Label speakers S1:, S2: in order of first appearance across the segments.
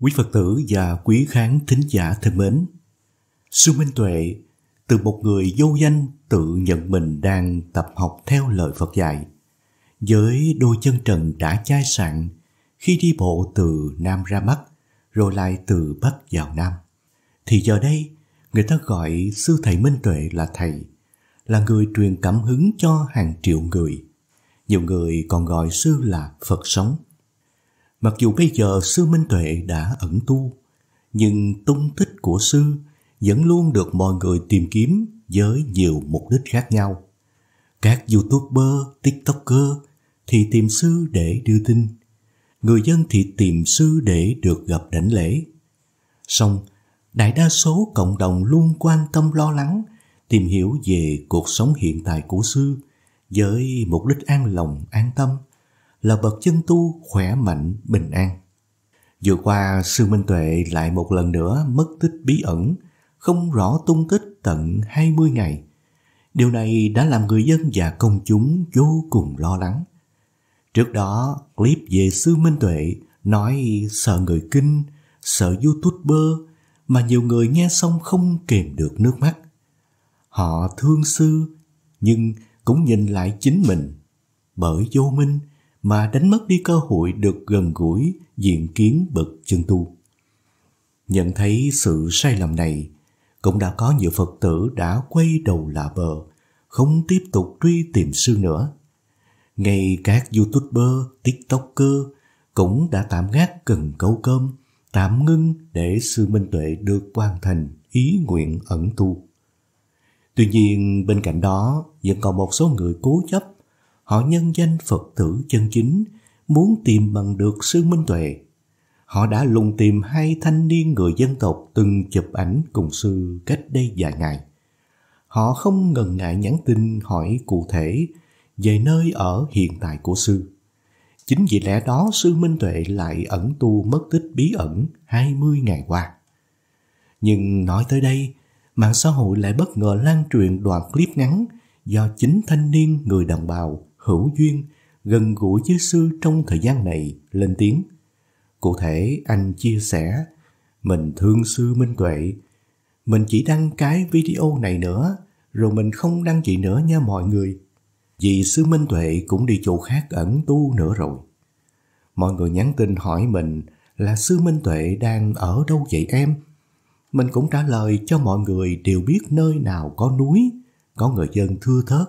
S1: Quý Phật tử và quý khán thính giả thân mến, Sư Minh Tuệ từ một người vô danh tự nhận mình đang tập học theo lời Phật dạy, với đôi chân trần đã chai sạn khi đi bộ từ Nam ra Bắc, rồi lại từ Bắc vào Nam. Thì giờ đây, người ta gọi Sư Thầy Minh Tuệ là Thầy, là người truyền cảm hứng cho hàng triệu người. Nhiều người còn gọi Sư là Phật sống. Mặc dù bây giờ sư Minh Tuệ đã ẩn tu, nhưng tung tích của sư vẫn luôn được mọi người tìm kiếm với nhiều mục đích khác nhau. Các youtuber, tiktoker thì tìm sư để đưa tin, người dân thì tìm sư để được gặp đảnh lễ. Song, đại đa số cộng đồng luôn quan tâm lo lắng, tìm hiểu về cuộc sống hiện tại của sư với mục đích an lòng, an tâm – là bậc chân tu khỏe mạnh bình an. Vừa qua sư Minh Tuệ lại một lần nữa mất tích bí ẩn, không rõ tung tích tận 20 ngày. Điều này đã làm người dân và công chúng vô cùng lo lắng. Trước đó, clip về sư Minh Tuệ nói sợ người kinh, sợ youtuber mà nhiều người nghe xong không kìm được nước mắt. Họ thương sư nhưng cũng nhìn lại chính mình bởi vô minh mà đánh mất đi cơ hội được gần gũi diện kiến bậc chân tu. Nhận thấy sự sai lầm này, cũng đã có nhiều Phật tử đã quay đầu lạ bờ, không tiếp tục truy tìm sư nữa. Ngay các youtuber, tiktoker cũng đã tạm gác cần câu cơm, tạm ngưng để sư Minh Tuệ được hoàn thành ý nguyện ẩn tu. Tuy nhiên bên cạnh đó vẫn còn một số người cố chấp Họ nhân danh Phật tử chân chính, muốn tìm bằng được sư Minh Tuệ. Họ đã lùng tìm hai thanh niên người dân tộc từng chụp ảnh cùng sư cách đây vài ngày. Họ không ngần ngại nhắn tin hỏi cụ thể về nơi ở hiện tại của sư. Chính vì lẽ đó sư Minh Tuệ lại ẩn tu mất tích bí ẩn 20 ngày qua. Nhưng nói tới đây, mạng xã hội lại bất ngờ lan truyền đoạn clip ngắn do chính thanh niên người đồng bào hữu duyên, gần gũi với sư trong thời gian này lên tiếng. Cụ thể anh chia sẻ, mình thương sư Minh Tuệ, mình chỉ đăng cái video này nữa, rồi mình không đăng chị nữa nha mọi người. Vì sư Minh Tuệ cũng đi chỗ khác ẩn tu nữa rồi. Mọi người nhắn tin hỏi mình là sư Minh Tuệ đang ở đâu vậy em? Mình cũng trả lời cho mọi người đều biết nơi nào có núi, có người dân thưa thớt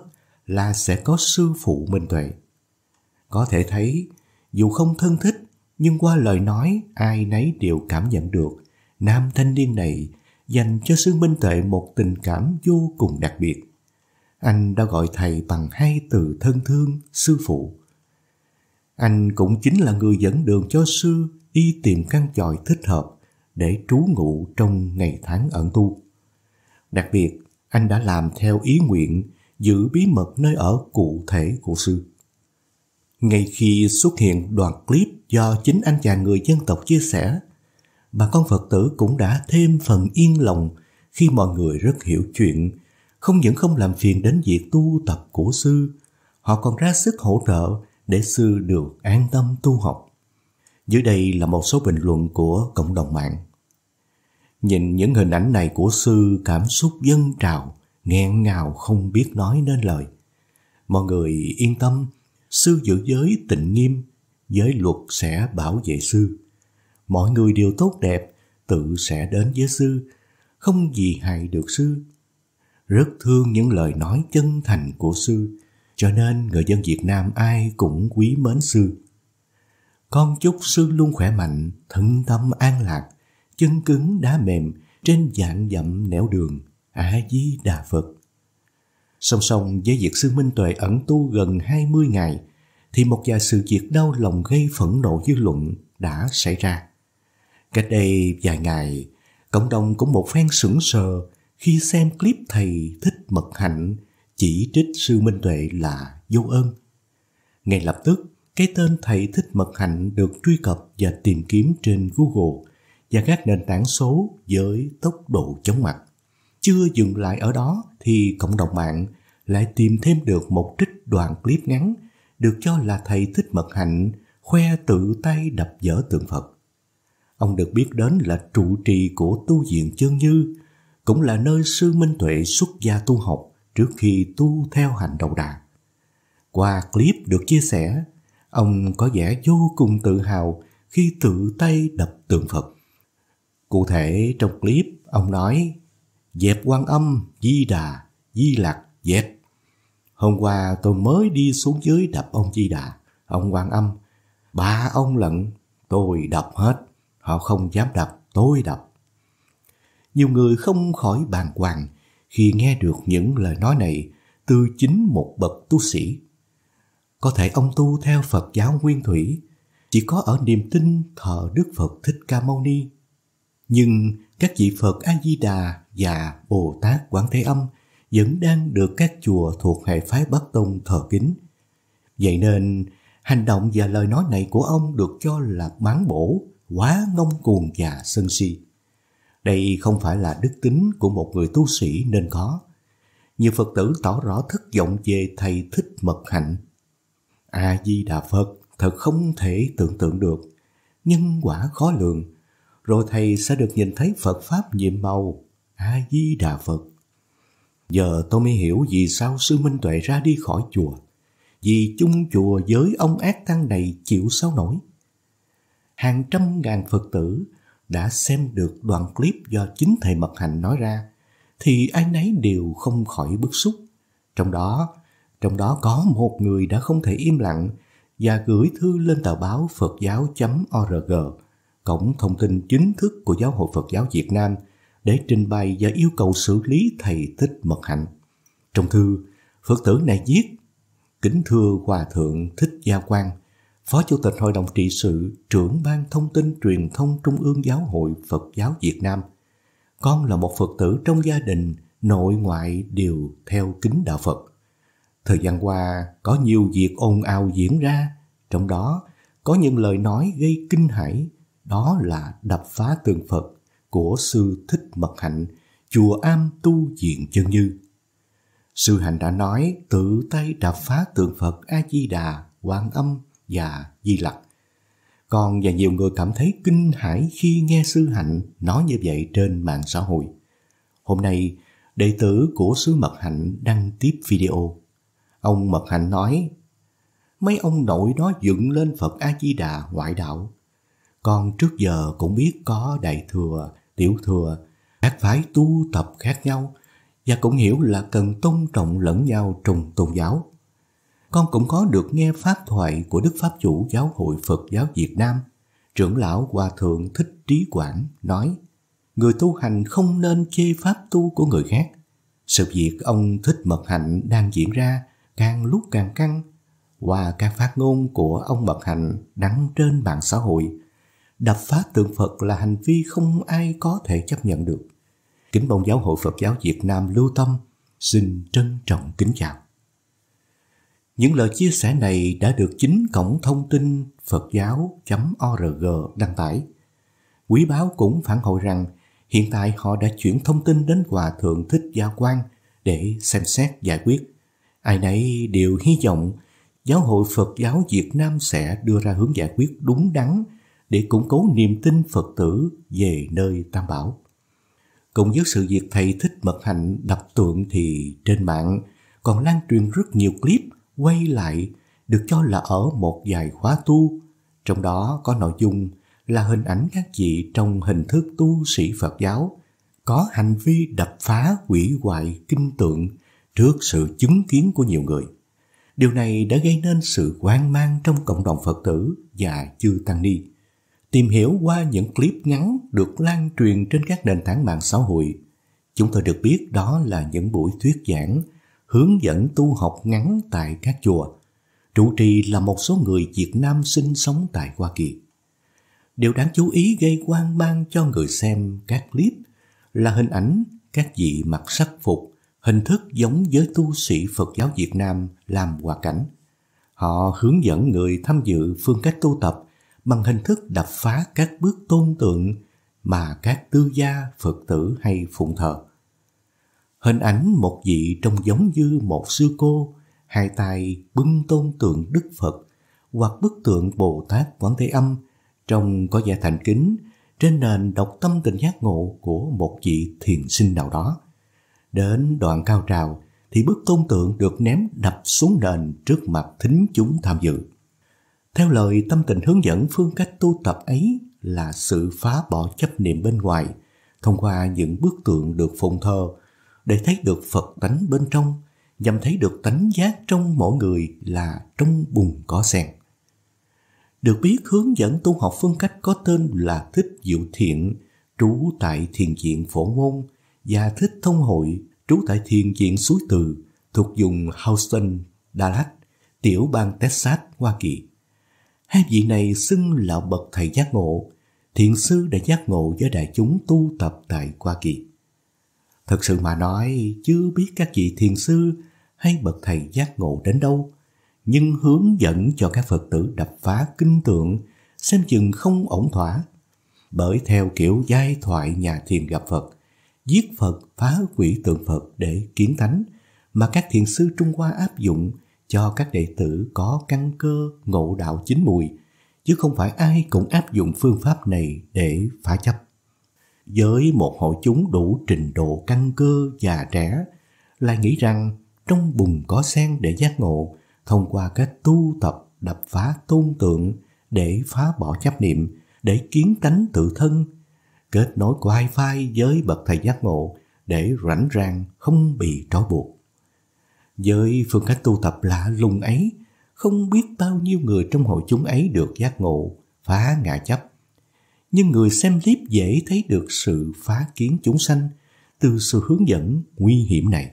S1: là sẽ có sư phụ minh tuệ. Có thể thấy, dù không thân thích, nhưng qua lời nói ai nấy đều cảm nhận được nam thanh niên này dành cho sư minh tuệ một tình cảm vô cùng đặc biệt. Anh đã gọi thầy bằng hai từ thân thương, sư phụ. Anh cũng chính là người dẫn đường cho sư đi tìm căn tròi thích hợp để trú ngụ trong ngày tháng ẩn tu. Đặc biệt, anh đã làm theo ý nguyện giữ bí mật nơi ở cụ thể của sư. Ngay khi xuất hiện đoạn clip do chính anh chàng người dân tộc chia sẻ, bà con Phật tử cũng đã thêm phần yên lòng khi mọi người rất hiểu chuyện, không những không làm phiền đến việc tu tập của sư, họ còn ra sức hỗ trợ để sư được an tâm tu học. Dưới đây là một số bình luận của cộng đồng mạng. Nhìn những hình ảnh này của sư cảm xúc dân trào, nghẹn ngào không biết nói nên lời. Mọi người yên tâm, sư giữ giới tịnh nghiêm, giới luật sẽ bảo vệ sư. Mọi người đều tốt đẹp, tự sẽ đến với sư, không gì hại được sư. Rất thương những lời nói chân thành của sư, cho nên người dân Việt Nam ai cũng quý mến sư. Con chúc sư luôn khỏe mạnh, thân tâm an lạc, chân cứng đá mềm, trên dạng dặm nẻo đường A Di Đà Phật. Song song với việc sư Minh Tuệ ẩn tu gần 20 ngày thì một vài sự việc đau lòng gây phẫn nộ dư luận đã xảy ra. Cách đây vài ngày, cộng đồng cũng một phen sững sờ khi xem clip thầy thích mật hạnh chỉ trích sư Minh Tuệ là vô ơn. Ngay lập tức, cái tên thầy thích mật hạnh được truy cập và tìm kiếm trên Google và các nền tảng số với tốc độ chóng mặt chưa dừng lại ở đó thì cộng đồng mạng lại tìm thêm được một trích đoạn clip ngắn được cho là thầy thích mật hạnh khoe tự tay đập dở tượng Phật. Ông được biết đến là trụ trì của tu viện Chương Như, cũng là nơi sư Minh Tuệ xuất gia tu học trước khi tu theo hành đầu đà. Qua clip được chia sẻ, ông có vẻ vô cùng tự hào khi tự tay đập tượng Phật. Cụ thể trong clip, ông nói dẹp quan âm, di đà, di lạc, dẹp. Hôm qua tôi mới đi xuống dưới đập ông di đà, ông quan âm. Ba ông lận, tôi đập hết, họ không dám đập, tôi đập. Nhiều người không khỏi bàn hoàng khi nghe được những lời nói này từ chính một bậc tu sĩ. Có thể ông tu theo Phật giáo nguyên thủy, chỉ có ở niềm tin thờ Đức Phật Thích Ca Mâu Ni. Nhưng các vị Phật A Di Đà và Bồ Tát Quán Thế Âm vẫn đang được các chùa thuộc hệ phái Bắc Tông thờ kính. Vậy nên, hành động và lời nói này của ông được cho là bán bổ, quá ngông cuồng và sân si. Đây không phải là đức tính của một người tu sĩ nên có. Nhiều Phật tử tỏ rõ thất vọng về thầy thích mật hạnh. A-di-đà Phật thật không thể tưởng tượng được, nhân quả khó lường, rồi thầy sẽ được nhìn thấy Phật Pháp nhiệm màu a di đà phật giờ tôi mới hiểu vì sao sư minh tuệ ra đi khỏi chùa vì chung chùa với ông ác tăng này chịu sao nổi hàng trăm ngàn phật tử đã xem được đoạn clip do chính thầy mật hạnh nói ra thì ai nấy đều không khỏi bức xúc trong đó trong đó có một người đã không thể im lặng và gửi thư lên tờ báo phật giáo org cổng thông tin chính thức của giáo hội phật giáo việt nam để trình bày và yêu cầu xử lý thầy Thích Mật Hạnh. Trong thư, Phật tử này viết Kính thưa Hòa Thượng Thích Gia Quang, Phó Chủ tịch Hội đồng Trị sự, trưởng ban thông tin truyền thông Trung ương Giáo hội Phật giáo Việt Nam. Con là một Phật tử trong gia đình, nội ngoại đều theo kính đạo Phật. Thời gian qua, có nhiều việc ồn ào diễn ra, trong đó có những lời nói gây kinh hãi, đó là đập phá tường Phật, của sư Thích Mật Hạnh, chùa Am Tu Diện Chân Như. Sư Hạnh đã nói tự tay đập phá tượng Phật A-di-đà, Quan Âm và Di Lặc. Còn và nhiều người cảm thấy kinh hãi khi nghe sư Hạnh nói như vậy trên mạng xã hội. Hôm nay, đệ tử của sư Mật Hạnh đăng tiếp video. Ông Mật Hạnh nói, mấy ông nội đó dựng lên Phật A-di-đà ngoại đạo. Con trước giờ cũng biết có đại thừa, tiểu thừa, các phái tu tập khác nhau và cũng hiểu là cần tôn trọng lẫn nhau trong tôn giáo. Con cũng có được nghe pháp thoại của Đức Pháp Chủ Giáo hội Phật giáo Việt Nam, trưởng lão Hòa Thượng Thích Trí quản nói, người tu hành không nên chê pháp tu của người khác. Sự việc ông Thích Mật Hạnh đang diễn ra càng lúc càng căng, và các phát ngôn của ông Mật Hạnh đăng trên mạng xã hội đập phá tượng Phật là hành vi không ai có thể chấp nhận được. Kính mong Giáo hội Phật giáo Việt Nam lưu tâm xin trân trọng kính chào. Những lời chia sẻ này đã được chính cổng thông tin phật giáo.org đăng tải. Quý báo cũng phản hồi rằng hiện tại họ đã chuyển thông tin đến Hòa Thượng Thích Gia Quang để xem xét giải quyết. Ai nấy đều hy vọng Giáo hội Phật giáo Việt Nam sẽ đưa ra hướng giải quyết đúng đắn để củng cố niềm tin Phật tử về nơi Tam Bảo. Cùng với sự việc thầy thích mật hạnh đập tượng thì trên mạng còn lan truyền rất nhiều clip quay lại được cho là ở một vài khóa tu, trong đó có nội dung là hình ảnh các vị trong hình thức tu sĩ Phật giáo có hành vi đập phá hủy hoại kinh tượng trước sự chứng kiến của nhiều người. Điều này đã gây nên sự hoang mang trong cộng đồng Phật tử và chư Tăng Ni tìm hiểu qua những clip ngắn được lan truyền trên các nền tảng mạng xã hội. Chúng tôi được biết đó là những buổi thuyết giảng, hướng dẫn tu học ngắn tại các chùa. Trụ trì là một số người Việt Nam sinh sống tại Hoa Kỳ. Điều đáng chú ý gây quan mang cho người xem các clip là hình ảnh các vị mặc sắc phục, hình thức giống với tu sĩ Phật giáo Việt Nam làm hoạt cảnh. Họ hướng dẫn người tham dự phương cách tu tập bằng hình thức đập phá các bước tôn tượng mà các tư gia, Phật tử hay phụng thờ. Hình ảnh một vị trông giống như một sư cô, hai tay bưng tôn tượng Đức Phật hoặc bức tượng Bồ Tát Quán Thế Âm trông có vẻ thành kính trên nền độc tâm tình giác ngộ của một vị thiền sinh nào đó. Đến đoạn cao trào thì bức tôn tượng được ném đập xuống nền trước mặt thính chúng tham dự. Theo lời tâm tình hướng dẫn phương cách tu tập ấy là sự phá bỏ chấp niệm bên ngoài thông qua những bức tượng được phụng thờ để thấy được Phật tánh bên trong, nhằm thấy được tánh giác trong mỗi người là trong bùn có sen. Được biết hướng dẫn tu học phương cách có tên là Thích Diệu Thiện, trú tại Thiền viện Phổ Môn và Thích Thông Hội, trú tại Thiền viện Suối Từ, thuộc vùng Houston, Dallas, tiểu bang Texas, Hoa Kỳ. Hai vị này xưng là bậc thầy giác ngộ, thiện sư đã giác ngộ với đại chúng tu tập tại Hoa Kỳ. Thật sự mà nói, chưa biết các vị thiền sư hay bậc thầy giác ngộ đến đâu, nhưng hướng dẫn cho các Phật tử đập phá kinh tượng xem chừng không ổn thỏa. Bởi theo kiểu giai thoại nhà thiền gặp Phật, giết Phật phá quỷ tượng Phật để kiến thánh mà các thiền sư Trung Hoa áp dụng – cho các đệ tử có căn cơ ngộ đạo chính mùi, chứ không phải ai cũng áp dụng phương pháp này để phá chấp. Với một hội chúng đủ trình độ căn cơ già trẻ, lại nghĩ rằng trong bùn có sen để giác ngộ, thông qua cách tu tập đập phá tôn tượng để phá bỏ chấp niệm, để kiến tánh tự thân, kết nối wifi với bậc thầy giác ngộ để rảnh ràng không bị trói buộc. Với phương cách tu tập lạ lùng ấy, không biết bao nhiêu người trong hội chúng ấy được giác ngộ, phá ngã chấp. Nhưng người xem clip dễ thấy được sự phá kiến chúng sanh từ sự hướng dẫn nguy hiểm này.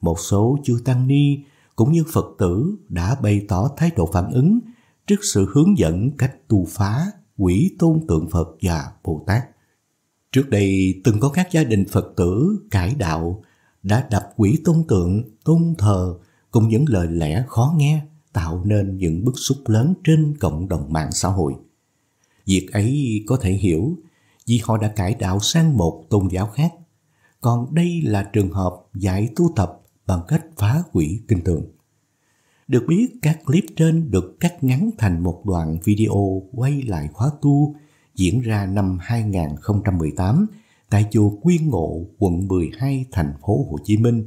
S1: Một số chư tăng ni cũng như Phật tử đã bày tỏ thái độ phản ứng trước sự hướng dẫn cách tu phá quỷ tôn tượng Phật và Bồ Tát. Trước đây từng có các gia đình Phật tử cải đạo đã đập quỷ tôn tượng, tôn thờ cùng những lời lẽ khó nghe tạo nên những bức xúc lớn trên cộng đồng mạng xã hội. Việc ấy có thể hiểu vì họ đã cải đạo sang một tôn giáo khác. Còn đây là trường hợp giải tu tập bằng cách phá hủy kinh tượng. Được biết, các clip trên được cắt ngắn thành một đoạn video quay lại khóa tu diễn ra năm 2018 tại chùa Quyên Ngộ, quận 12, thành phố Hồ Chí Minh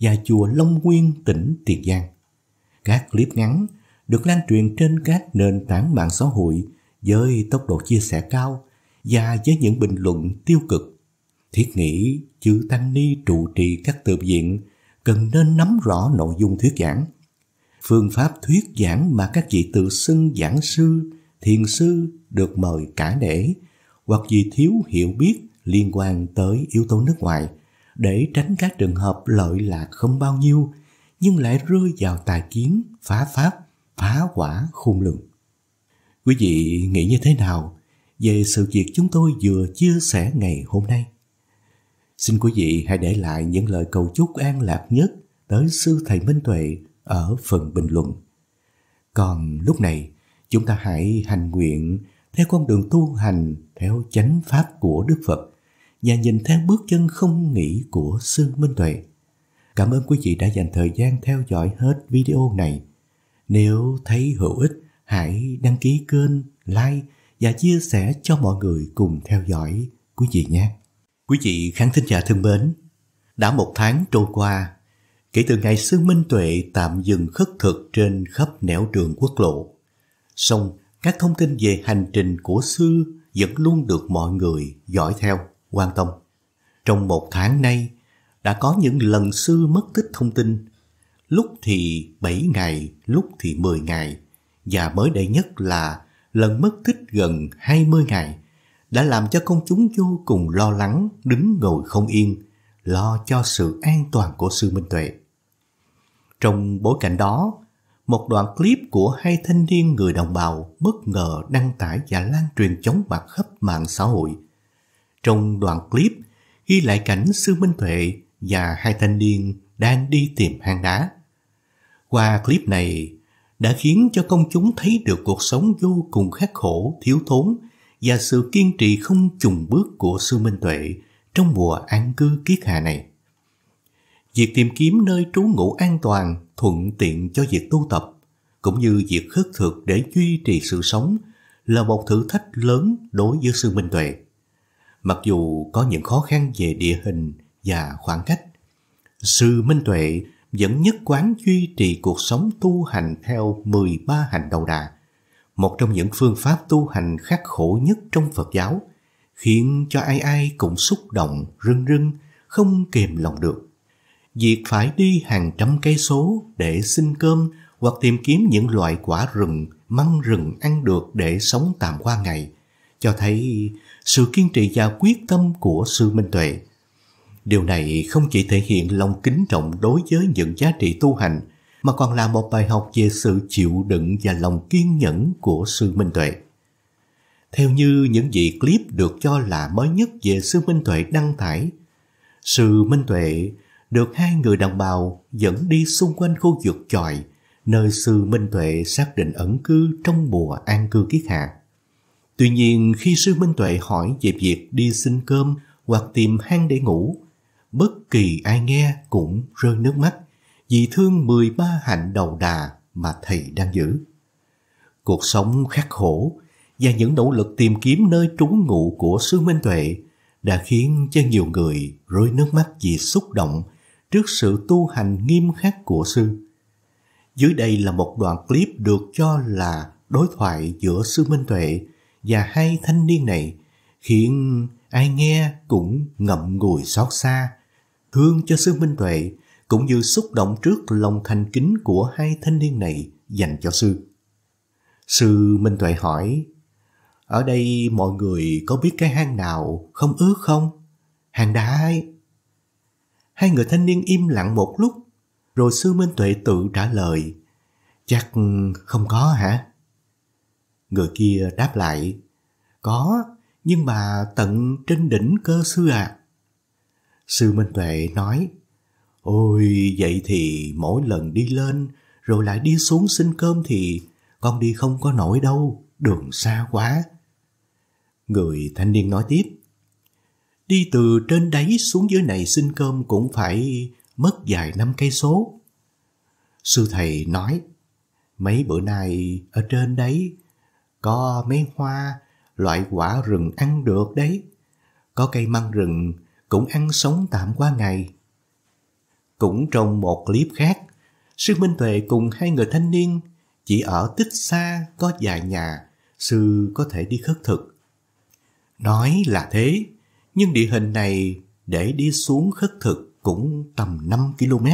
S1: và chùa Long Nguyên, tỉnh Tiền Giang. Các clip ngắn được lan truyền trên các nền tảng mạng xã hội với tốc độ chia sẻ cao và với những bình luận tiêu cực. Thiết nghĩ chữ Tăng Ni trụ trì các tự viện cần nên nắm rõ nội dung thuyết giảng. Phương pháp thuyết giảng mà các vị tự xưng giảng sư, thiền sư được mời cả để hoặc vì thiếu hiểu biết liên quan tới yếu tố nước ngoài để tránh các trường hợp lợi lạc không bao nhiêu nhưng lại rơi vào tài kiến, phá pháp, phá quả khôn lường. Quý vị nghĩ như thế nào về sự việc chúng tôi vừa chia sẻ ngày hôm nay? Xin quý vị hãy để lại những lời cầu chúc an lạc nhất tới sư thầy Minh Tuệ ở phần bình luận. Còn lúc này, chúng ta hãy hành nguyện theo con đường tu hành theo chánh pháp của Đức Phật – và nhìn theo bước chân không nghỉ của Sư Minh Tuệ. Cảm ơn quý vị đã dành thời gian theo dõi hết video này. Nếu thấy hữu ích, hãy đăng ký kênh, like và chia sẻ cho mọi người cùng theo dõi quý vị nhé. Quý vị khán thính giả thân mến, đã một tháng trôi qua, kể từ ngày Sư Minh Tuệ tạm dừng khất thực trên khắp nẻo đường quốc lộ. Song, các thông tin về hành trình của Sư vẫn luôn được mọi người dõi theo. Quan tâm Trong một tháng nay, đã có những lần sư mất tích thông tin. Lúc thì 7 ngày, lúc thì 10 ngày. Và mới đây nhất là lần mất tích gần 20 ngày đã làm cho công chúng vô cùng lo lắng, đứng ngồi không yên, lo cho sự an toàn của sư Minh Tuệ. Trong bối cảnh đó, một đoạn clip của hai thanh niên người đồng bào bất ngờ đăng tải và lan truyền chóng mặt khắp mạng xã hội – trong đoạn clip ghi lại cảnh Sư Minh Tuệ và hai thanh niên đang đi tìm hang đá. Qua clip này đã khiến cho công chúng thấy được cuộc sống vô cùng khắc khổ, thiếu thốn và sự kiên trì không trùng bước của Sư Minh Tuệ trong mùa an cư kiết hạ này. Việc tìm kiếm nơi trú ngụ an toàn thuận tiện cho việc tu tập cũng như việc khất thực để duy trì sự sống là một thử thách lớn đối với Sư Minh Tuệ. Mặc dù có những khó khăn về địa hình và khoảng cách, sư Minh Tuệ vẫn nhất quán duy trì cuộc sống tu hành theo 13 hành đầu đà, một trong những phương pháp tu hành khắc khổ nhất trong Phật giáo, khiến cho ai ai cũng xúc động, rưng rưng, không kềm lòng được. Việc phải đi hàng trăm cây số để xin cơm hoặc tìm kiếm những loại quả rừng, măng rừng ăn được để sống tạm qua ngày, cho thấy sự kiên trì và quyết tâm của sư Minh Tuệ. Điều này không chỉ thể hiện lòng kính trọng đối với những giá trị tu hành, mà còn là một bài học về sự chịu đựng và lòng kiên nhẫn của sư Minh Tuệ. Theo như những gì clip được cho là mới nhất về sư Minh Tuệ đăng tải, sư Minh Tuệ được hai người đồng bào dẫn đi xung quanh khu vực chòi, nơi sư Minh Tuệ xác định ẩn cư trong mùa an cư kiết hạ. Tuy nhiên khi sư Minh Tuệ hỏi về việc đi xin cơm hoặc tìm hang để ngủ, bất kỳ ai nghe cũng rơi nước mắt vì thương 13 hạnh đầu đà mà thầy đang giữ. Cuộc sống khắc khổ và những nỗ lực tìm kiếm nơi trú ngụ của sư Minh Tuệ đã khiến cho nhiều người rơi nước mắt vì xúc động trước sự tu hành nghiêm khắc của sư. Dưới đây là một đoạn clip được cho là đối thoại giữa sư Minh Tuệ và hai thanh niên này khiến ai nghe cũng ngậm ngùi xót xa. Thương cho Sư Minh Tuệ cũng như xúc động trước lòng thành kính của hai thanh niên này dành cho Sư. Sư Minh Tuệ hỏi, ở đây mọi người có biết cái hang nào không ướt không? Hang đá ấy. Hai người thanh niên im lặng một lúc, rồi Sư Minh Tuệ tự trả lời, chắc không có hả? Người kia đáp lại, có, nhưng mà tận trên đỉnh cơ sư à. Sư Minh Tuệ nói, ôi vậy thì mỗi lần đi lên rồi lại đi xuống xin cơm thì con đi không có nổi đâu, đường xa quá. Người thanh niên nói tiếp, đi từ trên đáy xuống dưới này xin cơm cũng phải mất vài năm cây số. Sư thầy nói, mấy bữa nay ở trên đấy có mấy hoa, loại quả rừng ăn được đấy. Có cây măng rừng cũng ăn sống tạm qua ngày. Cũng trong một clip khác, Sư Minh Tuệ cùng hai người thanh niên chỉ ở tích xa có vài nhà, Sư có thể đi khất thực. Nói là thế, nhưng địa hình này để đi xuống khất thực cũng tầm 5 km.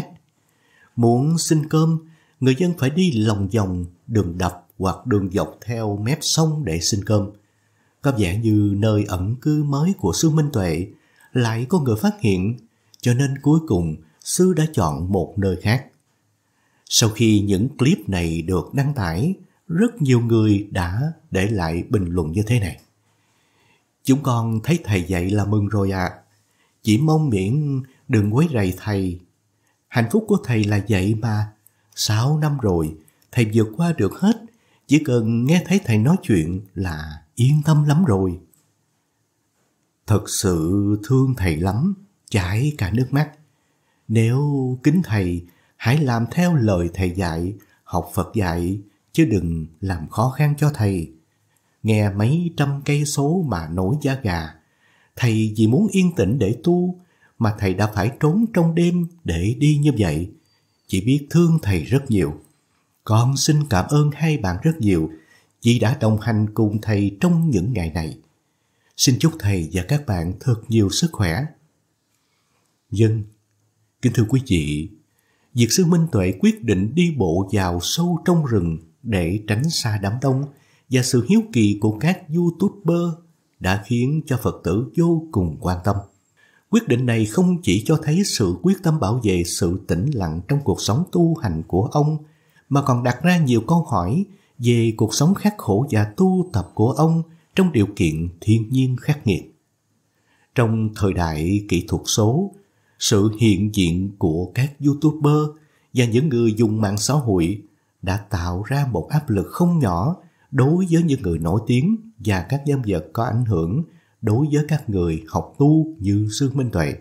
S1: Muốn xin cơm, người dân phải đi lòng vòng đường đập hoặc đường dọc theo mép sông để xin cơm. Có vẻ như nơi ẩn cư mới của sư Minh Tuệ lại có người phát hiện, cho nên cuối cùng sư đã chọn một nơi khác. Sau khi những clip này được đăng tải, rất nhiều người đã để lại bình luận như thế này. Chúng con thấy thầy dạy là mừng rồi ạ. À. Chỉ mong miễn đừng quấy rầy thầy. Hạnh phúc của thầy là vậy mà. Sáu năm rồi, thầy vượt qua được hết chỉ cần nghe thấy thầy nói chuyện là yên tâm lắm rồi. Thật sự thương thầy lắm, chảy cả nước mắt. Nếu kính thầy, hãy làm theo lời thầy dạy, học Phật dạy, chứ đừng làm khó khăn cho thầy. Nghe mấy trăm cây số mà nổi da gà, thầy vì muốn yên tĩnh để tu mà thầy đã phải trốn trong đêm để đi như vậy. Chỉ biết thương thầy rất nhiều. Con xin cảm ơn hai bạn rất nhiều vì đã đồng hành cùng thầy trong những ngày này. Xin chúc thầy và các bạn thật nhiều sức khỏe. Dân, kính thưa quý vị, việc sư Minh Tuệ quyết định đi bộ vào sâu trong rừng để tránh xa đám đông và sự hiếu kỳ của các youtuber đã khiến cho Phật tử vô cùng quan tâm. Quyết định này không chỉ cho thấy sự quyết tâm bảo vệ sự tĩnh lặng trong cuộc sống tu hành của ông – mà còn đặt ra nhiều câu hỏi về cuộc sống khắc khổ và tu tập của ông trong điều kiện thiên nhiên khắc nghiệt. Trong thời đại kỹ thuật số, sự hiện diện của các YouTuber và những người dùng mạng xã hội đã tạo ra một áp lực không nhỏ đối với những người nổi tiếng và các nhân vật có ảnh hưởng đối với các người học tu như sư Minh Tuệ.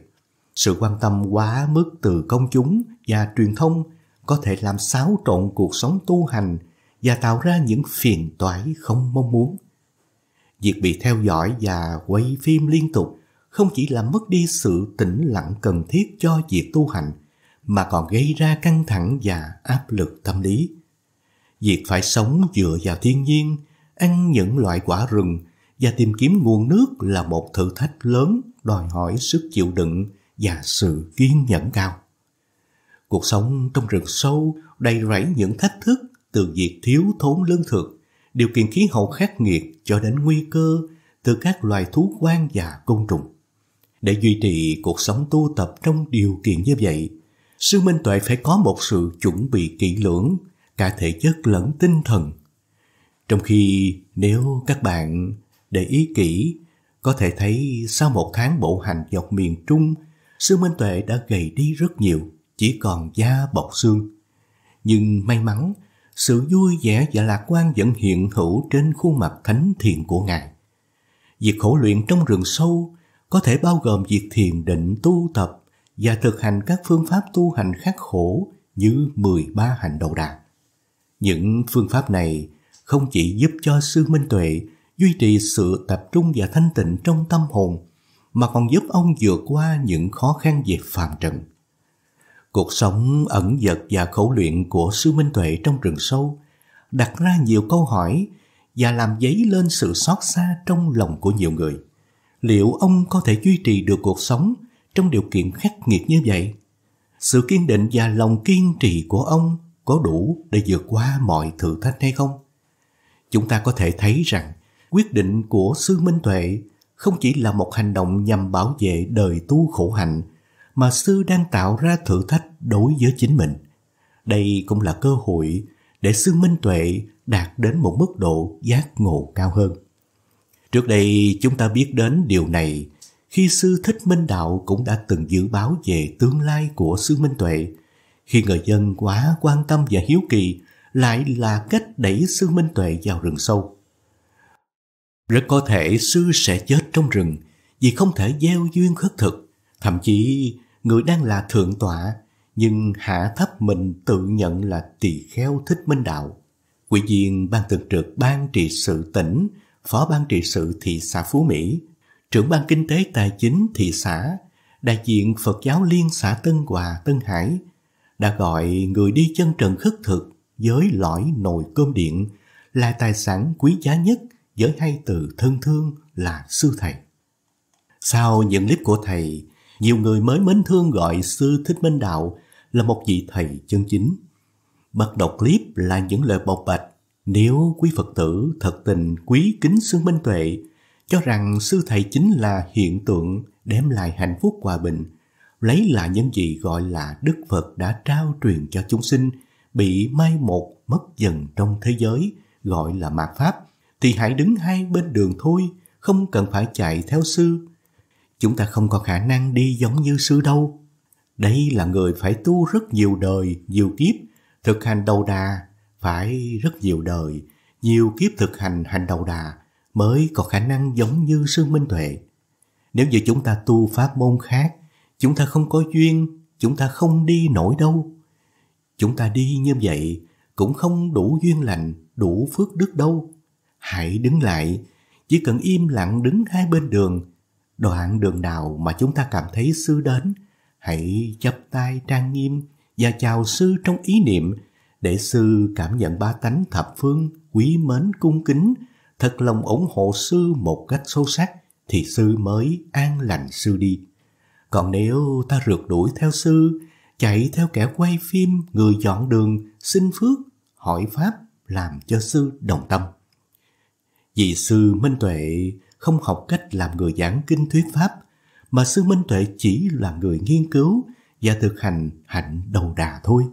S1: Sự quan tâm quá mức từ công chúng và truyền thông có thể làm xáo trộn cuộc sống tu hành và tạo ra những phiền toái không mong muốn. Việc bị theo dõi và quay phim liên tục không chỉ làm mất đi sự tĩnh lặng cần thiết cho việc tu hành mà còn gây ra căng thẳng và áp lực tâm lý. Việc phải sống dựa vào thiên nhiên, ăn những loại quả rừng và tìm kiếm nguồn nước là một thử thách lớn đòi hỏi sức chịu đựng và sự kiên nhẫn cao. Cuộc sống trong rừng sâu đầy rẫy những thách thức từ việc thiếu thốn lương thực, điều kiện khí hậu khắc nghiệt cho đến nguy cơ từ các loài thú quan và côn trùng. Để duy trì cuộc sống tu tập trong điều kiện như vậy, sư Minh Tuệ phải có một sự chuẩn bị kỹ lưỡng, cả thể chất lẫn tinh thần. Trong khi nếu các bạn để ý kỹ, có thể thấy sau một tháng bộ hành dọc miền Trung, sư Minh Tuệ đã gầy đi rất nhiều chỉ còn da bọc xương. Nhưng may mắn, sự vui vẻ và lạc quan vẫn hiện hữu trên khuôn mặt thánh thiện của Ngài. Việc khổ luyện trong rừng sâu có thể bao gồm việc thiền định tu tập và thực hành các phương pháp tu hành khắc khổ như 13 hành đầu đà. Những phương pháp này không chỉ giúp cho sư Minh Tuệ duy trì sự tập trung và thanh tịnh trong tâm hồn, mà còn giúp ông vượt qua những khó khăn về phàm trần. Cuộc sống ẩn dật và khổ luyện của sư Minh Tuệ trong rừng sâu đặt ra nhiều câu hỏi và làm dấy lên sự xót xa trong lòng của nhiều người. Liệu ông có thể duy trì được cuộc sống trong điều kiện khắc nghiệt như vậy? Sự kiên định và lòng kiên trì của ông có đủ để vượt qua mọi thử thách hay không? Chúng ta có thể thấy rằng quyết định của sư Minh Tuệ không chỉ là một hành động nhằm bảo vệ đời tu khổ hạnh mà sư đang tạo ra thử thách đối với chính mình. Đây cũng là cơ hội để sư minh tuệ đạt đến một mức độ giác ngộ cao hơn. Trước đây chúng ta biết đến điều này khi sư Thích Minh Đạo cũng đã từng dự báo về tương lai của sư Minh Tuệ. Khi người dân quá quan tâm và hiếu kỳ lại là cách đẩy sư Minh Tuệ vào rừng sâu. Rất có thể sư sẽ chết trong rừng vì không thể gieo duyên khất thực Thậm chí người đang là thượng tọa nhưng hạ thấp mình tự nhận là tỳ kheo thích minh đạo. Quỹ viên ban thường trực ban trị sự tỉnh, phó ban trị sự thị xã Phú Mỹ, trưởng ban kinh tế tài chính thị xã, đại diện Phật giáo Liên xã Tân Hòa, Tân Hải, đã gọi người đi chân trần khất thực với lõi nồi cơm điện là tài sản quý giá nhất với hai từ thân thương là sư thầy. Sau những clip của thầy, nhiều người mới mến thương gọi sư Thích Minh Đạo là một vị thầy chân chính. Bắt đầu clip là những lời bộc bạch nếu quý Phật tử thật tình quý kính xương minh tuệ, cho rằng sư thầy chính là hiện tượng đem lại hạnh phúc hòa bình, lấy là những gì gọi là Đức Phật đã trao truyền cho chúng sinh, bị mai một mất dần trong thế giới, gọi là mạt Pháp, thì hãy đứng hai bên đường thôi, không cần phải chạy theo sư, chúng ta không còn khả năng đi giống như sư đâu. Đây là người phải tu rất nhiều đời, nhiều kiếp, thực hành đầu đà, phải rất nhiều đời, nhiều kiếp thực hành hành đầu đà mới có khả năng giống như sư Minh Tuệ. Nếu như chúng ta tu pháp môn khác, chúng ta không có duyên, chúng ta không đi nổi đâu. Chúng ta đi như vậy cũng không đủ duyên lành, đủ phước đức đâu. Hãy đứng lại, chỉ cần im lặng đứng hai bên đường Đoạn đường nào mà chúng ta cảm thấy sư đến, hãy chắp tay trang nghiêm và chào sư trong ý niệm để sư cảm nhận ba tánh thập phương quý mến cung kính, thật lòng ủng hộ sư một cách sâu sắc thì sư mới an lành sư đi. Còn nếu ta rượt đuổi theo sư, chạy theo kẻ quay phim, người dọn đường, xin phước, hỏi pháp làm cho sư đồng tâm. Vì sư minh tuệ không học cách làm người giảng kinh thuyết pháp, mà sư Minh Tuệ chỉ là người nghiên cứu và thực hành hạnh đầu đà thôi.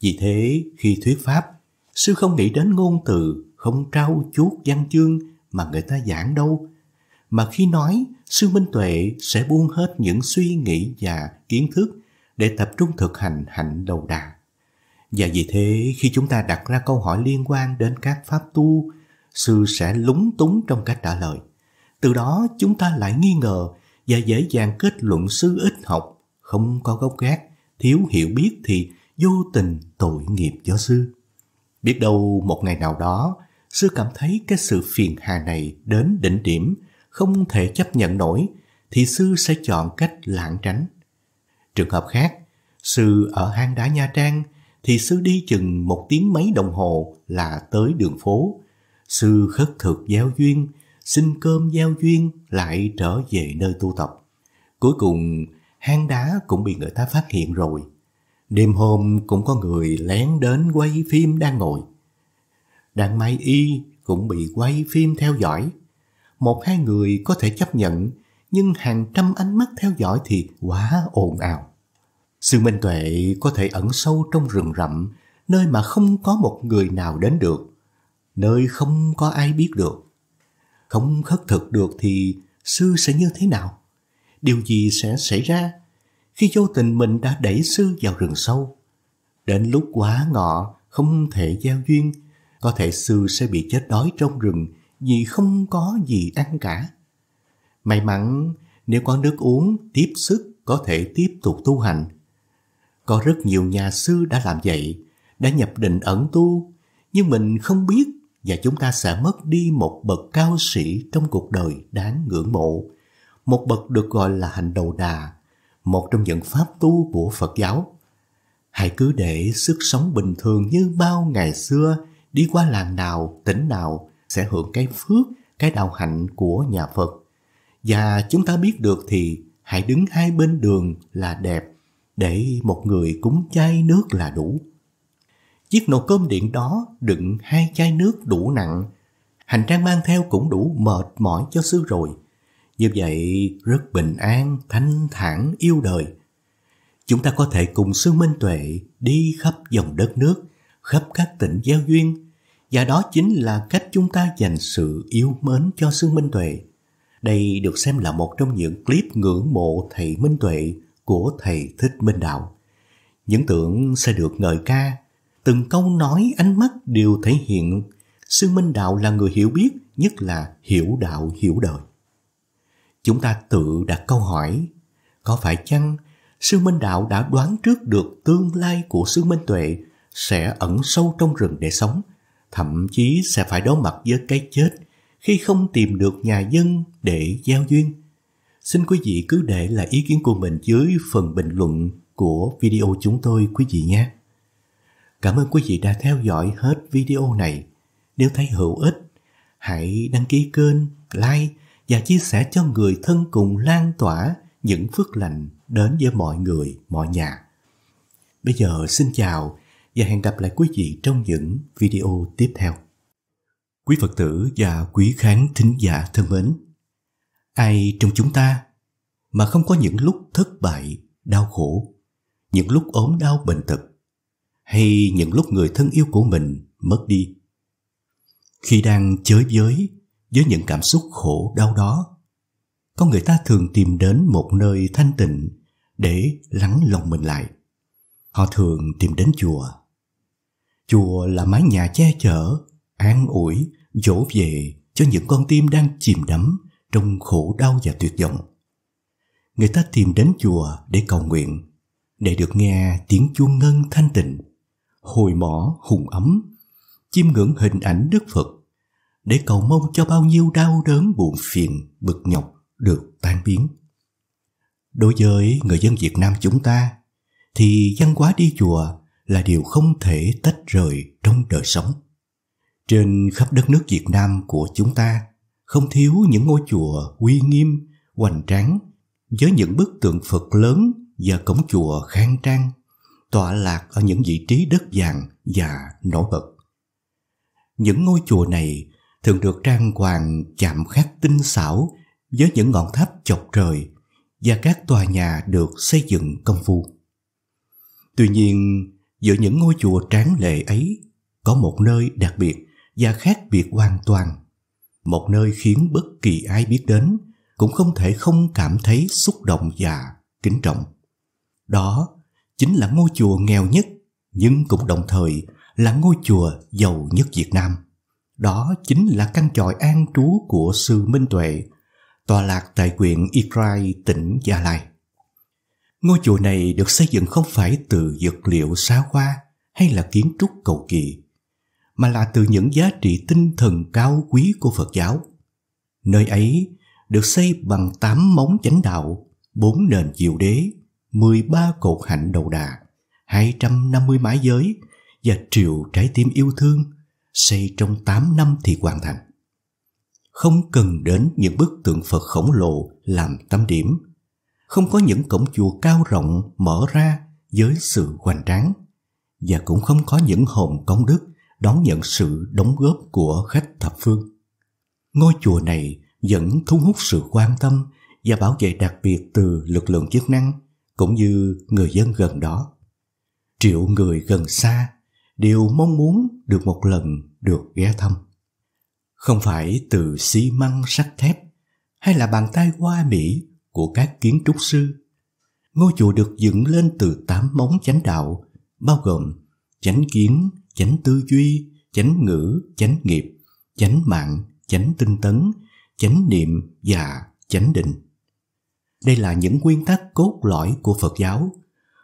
S1: Vì thế, khi thuyết pháp, sư không nghĩ đến ngôn từ, không trao chuốt văn chương mà người ta giảng đâu. Mà khi nói, sư Minh Tuệ sẽ buông hết những suy nghĩ và kiến thức để tập trung thực hành hạnh đầu đà. Và vì thế, khi chúng ta đặt ra câu hỏi liên quan đến các pháp tu, sư sẽ lúng túng trong cách trả lời – từ đó chúng ta lại nghi ngờ và dễ dàng kết luận sư ít học, không có gốc gác, thiếu hiểu biết thì vô tình tội nghiệp cho sư. Biết đâu một ngày nào đó, sư cảm thấy cái sự phiền hà này đến đỉnh điểm, không thể chấp nhận nổi, thì sư sẽ chọn cách lảng tránh. Trường hợp khác, sư ở hang đá Nha Trang thì sư đi chừng một tiếng mấy đồng hồ là tới đường phố. Sư khất thực giáo duyên, xin cơm giao duyên lại trở về nơi tu tập. Cuối cùng, hang đá cũng bị người ta phát hiện rồi. Đêm hôm cũng có người lén đến quay phim đang ngồi. đàn Mai Y cũng bị quay phim theo dõi. Một hai người có thể chấp nhận, nhưng hàng trăm ánh mắt theo dõi thì quá ồn ào. Sương Minh Tuệ có thể ẩn sâu trong rừng rậm, nơi mà không có một người nào đến được, nơi không có ai biết được không khất thực được thì sư sẽ như thế nào? Điều gì sẽ xảy ra khi vô tình mình đã đẩy sư vào rừng sâu? Đến lúc quá ngọ, không thể giao duyên, có thể sư sẽ bị chết đói trong rừng vì không có gì ăn cả. May mắn nếu có nước uống tiếp sức có thể tiếp tục tu hành. Có rất nhiều nhà sư đã làm vậy, đã nhập định ẩn tu, nhưng mình không biết và chúng ta sẽ mất đi một bậc cao sĩ trong cuộc đời đáng ngưỡng mộ, một bậc được gọi là hành đầu đà, một trong những pháp tu của Phật giáo. Hãy cứ để sức sống bình thường như bao ngày xưa, đi qua làng nào, tỉnh nào sẽ hưởng cái phước, cái đạo hạnh của nhà Phật. Và chúng ta biết được thì hãy đứng hai bên đường là đẹp, để một người cúng chay nước là đủ. Chiếc nồi cơm điện đó đựng hai chai nước đủ nặng. Hành trang mang theo cũng đủ mệt mỏi cho sư rồi. Như vậy rất bình an, thanh thản, yêu đời. Chúng ta có thể cùng sư Minh Tuệ đi khắp dòng đất nước, khắp các tỉnh giao duyên. Và đó chính là cách chúng ta dành sự yêu mến cho sư Minh Tuệ. Đây được xem là một trong những clip ngưỡng mộ thầy Minh Tuệ của thầy Thích Minh Đạo. Những tưởng sẽ được ngợi ca từng câu nói, ánh mắt đều thể hiện sư Minh Đạo là người hiểu biết, nhất là hiểu đạo hiểu đời. Chúng ta tự đặt câu hỏi, có phải chăng sư Minh Đạo đã đoán trước được tương lai của sư Minh Tuệ sẽ ẩn sâu trong rừng để sống, thậm chí sẽ phải đối mặt với cái chết khi không tìm được nhà dân để giao duyên. Xin quý vị cứ để lại ý kiến của mình dưới phần bình luận của video chúng tôi quý vị nhé. Cảm ơn quý vị đã theo dõi hết video này. Nếu thấy hữu ích, hãy đăng ký kênh, like và chia sẻ cho người thân cùng lan tỏa những phước lành đến với mọi người, mọi nhà. Bây giờ xin chào và hẹn gặp lại quý vị trong những video tiếp theo. Quý Phật tử và quý khán thính giả thân mến, ai trong chúng ta mà không có những lúc thất bại, đau khổ, những lúc ốm đau bệnh tật hay những lúc người thân yêu của mình mất đi. Khi đang chới giới với những cảm xúc khổ đau đó, con người ta thường tìm đến một nơi thanh tịnh để lắng lòng mình lại. Họ thường tìm đến chùa. Chùa là mái nhà che chở, an ủi, dỗ về cho những con tim đang chìm đắm trong khổ đau và tuyệt vọng. Người ta tìm đến chùa để cầu nguyện, để được nghe tiếng chuông ngân thanh tịnh hồi mỏ hùng ấm, chiêm ngưỡng hình ảnh Đức Phật để cầu mong cho bao nhiêu đau đớn buồn phiền, bực nhọc được tan biến. Đối với người dân Việt Nam chúng ta thì văn hóa đi chùa là điều không thể tách rời trong đời sống. Trên khắp đất nước Việt Nam của chúng ta không thiếu những ngôi chùa uy nghiêm, hoành tráng với những bức tượng Phật lớn và cổng chùa khang trang tọa lạc ở những vị trí đất vàng và nổi bật. Những ngôi chùa này thường được trang hoàng chạm khắc tinh xảo với những ngọn tháp chọc trời và các tòa nhà được xây dựng công phu. Tuy nhiên, giữa những ngôi chùa tráng lệ ấy có một nơi đặc biệt và khác biệt hoàn toàn, một nơi khiến bất kỳ ai biết đến cũng không thể không cảm thấy xúc động và kính trọng. Đó chính là ngôi chùa nghèo nhất nhưng cũng đồng thời là ngôi chùa giàu nhất Việt Nam. Đó chính là căn chòi an trú của Sư Minh Tuệ, tòa lạc tại huyện Ikrai, tỉnh Gia Lai. Ngôi chùa này được xây dựng không phải từ vật liệu xa hoa hay là kiến trúc cầu kỳ, mà là từ những giá trị tinh thần cao quý của Phật giáo. Nơi ấy được xây bằng tám móng chánh đạo, bốn nền diệu đế, 13 cột hạnh đầu đà, 250 mái giới và triệu trái tim yêu thương xây trong 8 năm thì hoàn thành. Không cần đến những bức tượng Phật khổng lồ làm tâm điểm, không có những cổng chùa cao rộng mở ra với sự hoành tráng và cũng không có những hồn công đức đón nhận sự đóng góp của khách thập phương. Ngôi chùa này vẫn thu hút sự quan tâm và bảo vệ đặc biệt từ lực lượng chức năng cũng như người dân gần đó. Triệu người gần xa đều mong muốn được một lần được ghé thăm. Không phải từ xi măng sắt thép hay là bàn tay hoa mỹ của các kiến trúc sư. Ngôi chùa được dựng lên từ tám móng chánh đạo, bao gồm chánh kiến, chánh tư duy, chánh ngữ, chánh nghiệp, chánh mạng, chánh tinh tấn, chánh niệm và chánh định. Đây là những nguyên tắc cốt lõi của Phật giáo,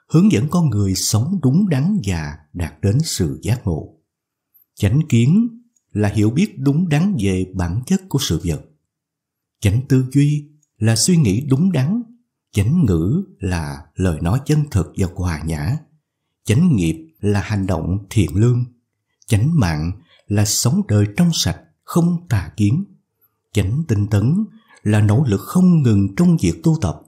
S1: hướng dẫn con người sống đúng đắn và đạt đến sự giác ngộ. Chánh kiến là hiểu biết đúng đắn về bản chất của sự vật. Chánh tư duy là suy nghĩ đúng đắn, chánh ngữ là lời nói chân thực và hòa nhã, chánh nghiệp là hành động thiện lương, chánh mạng là sống đời trong sạch, không tà kiến, chánh tinh tấn là nỗ lực không ngừng trong việc tu tập.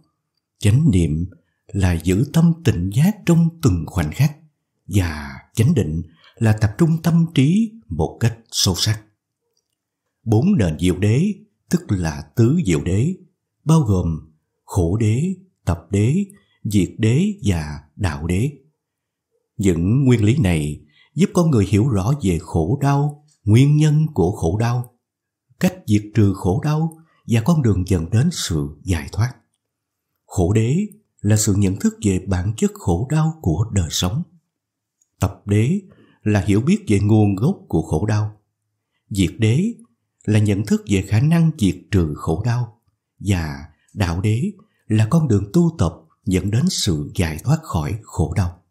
S1: Chánh niệm là giữ tâm tỉnh giác trong từng khoảnh khắc và chánh định là tập trung tâm trí một cách sâu sắc. Bốn nền diệu đế tức là tứ diệu đế bao gồm khổ đế, tập đế, diệt đế và đạo đế. Những nguyên lý này giúp con người hiểu rõ về khổ đau, nguyên nhân của khổ đau, cách diệt trừ khổ đau và con đường dẫn đến sự giải thoát. Khổ đế là sự nhận thức về bản chất khổ đau của đời sống. Tập đế là hiểu biết về nguồn gốc của khổ đau. Diệt đế là nhận thức về khả năng diệt trừ khổ đau và đạo đế là con đường tu tập dẫn đến sự giải thoát khỏi khổ đau.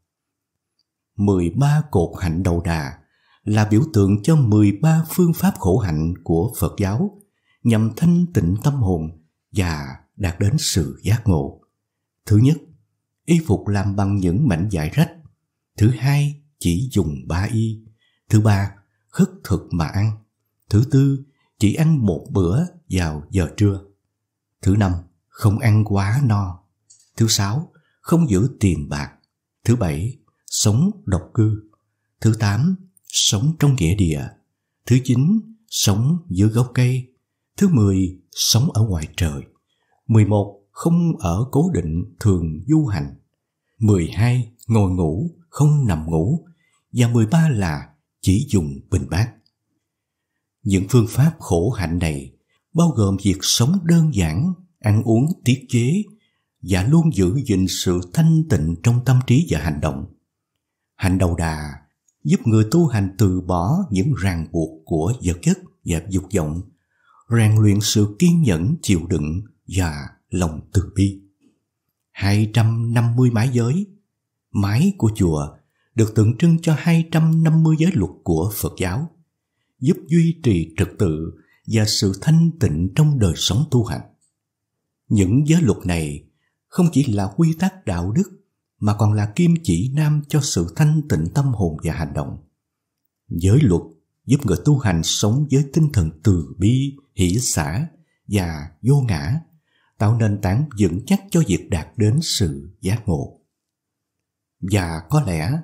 S1: 13 cột hạnh đầu đà là biểu tượng cho 13 phương pháp khổ hạnh của Phật giáo nhằm thanh tịnh tâm hồn và đạt đến sự giác ngộ. Thứ nhất, y phục làm bằng những mảnh vải rách. Thứ hai, chỉ dùng ba y. Thứ ba, khất thực mà ăn. Thứ tư, chỉ ăn một bữa vào giờ trưa. Thứ năm, không ăn quá no. Thứ sáu, không giữ tiền bạc. Thứ bảy, sống độc cư. Thứ tám, sống trong nghĩa địa. Thứ chín, sống dưới gốc cây. Thứ 10, sống ở ngoài trời. 11, không ở cố định thường du hành. 12, ngồi ngủ, không nằm ngủ. Và 13 là chỉ dùng bình bát. Những phương pháp khổ hạnh này bao gồm việc sống đơn giản, ăn uống tiết chế và luôn giữ gìn sự thanh tịnh trong tâm trí và hành động. Hành đầu đà giúp người tu hành từ bỏ những ràng buộc của vật chất và dục vọng rèn luyện sự kiên nhẫn chịu đựng và lòng từ bi. 250 mái giới Mái của chùa được tượng trưng cho 250 giới luật của Phật giáo, giúp duy trì trật tự và sự thanh tịnh trong đời sống tu hành. Những giới luật này không chỉ là quy tắc đạo đức mà còn là kim chỉ nam cho sự thanh tịnh tâm hồn và hành động. Giới luật giúp người tu hành sống với tinh thần từ bi, hỷ xã và vô ngã tạo nền tảng vững chắc cho việc đạt đến sự giác ngộ. Và có lẽ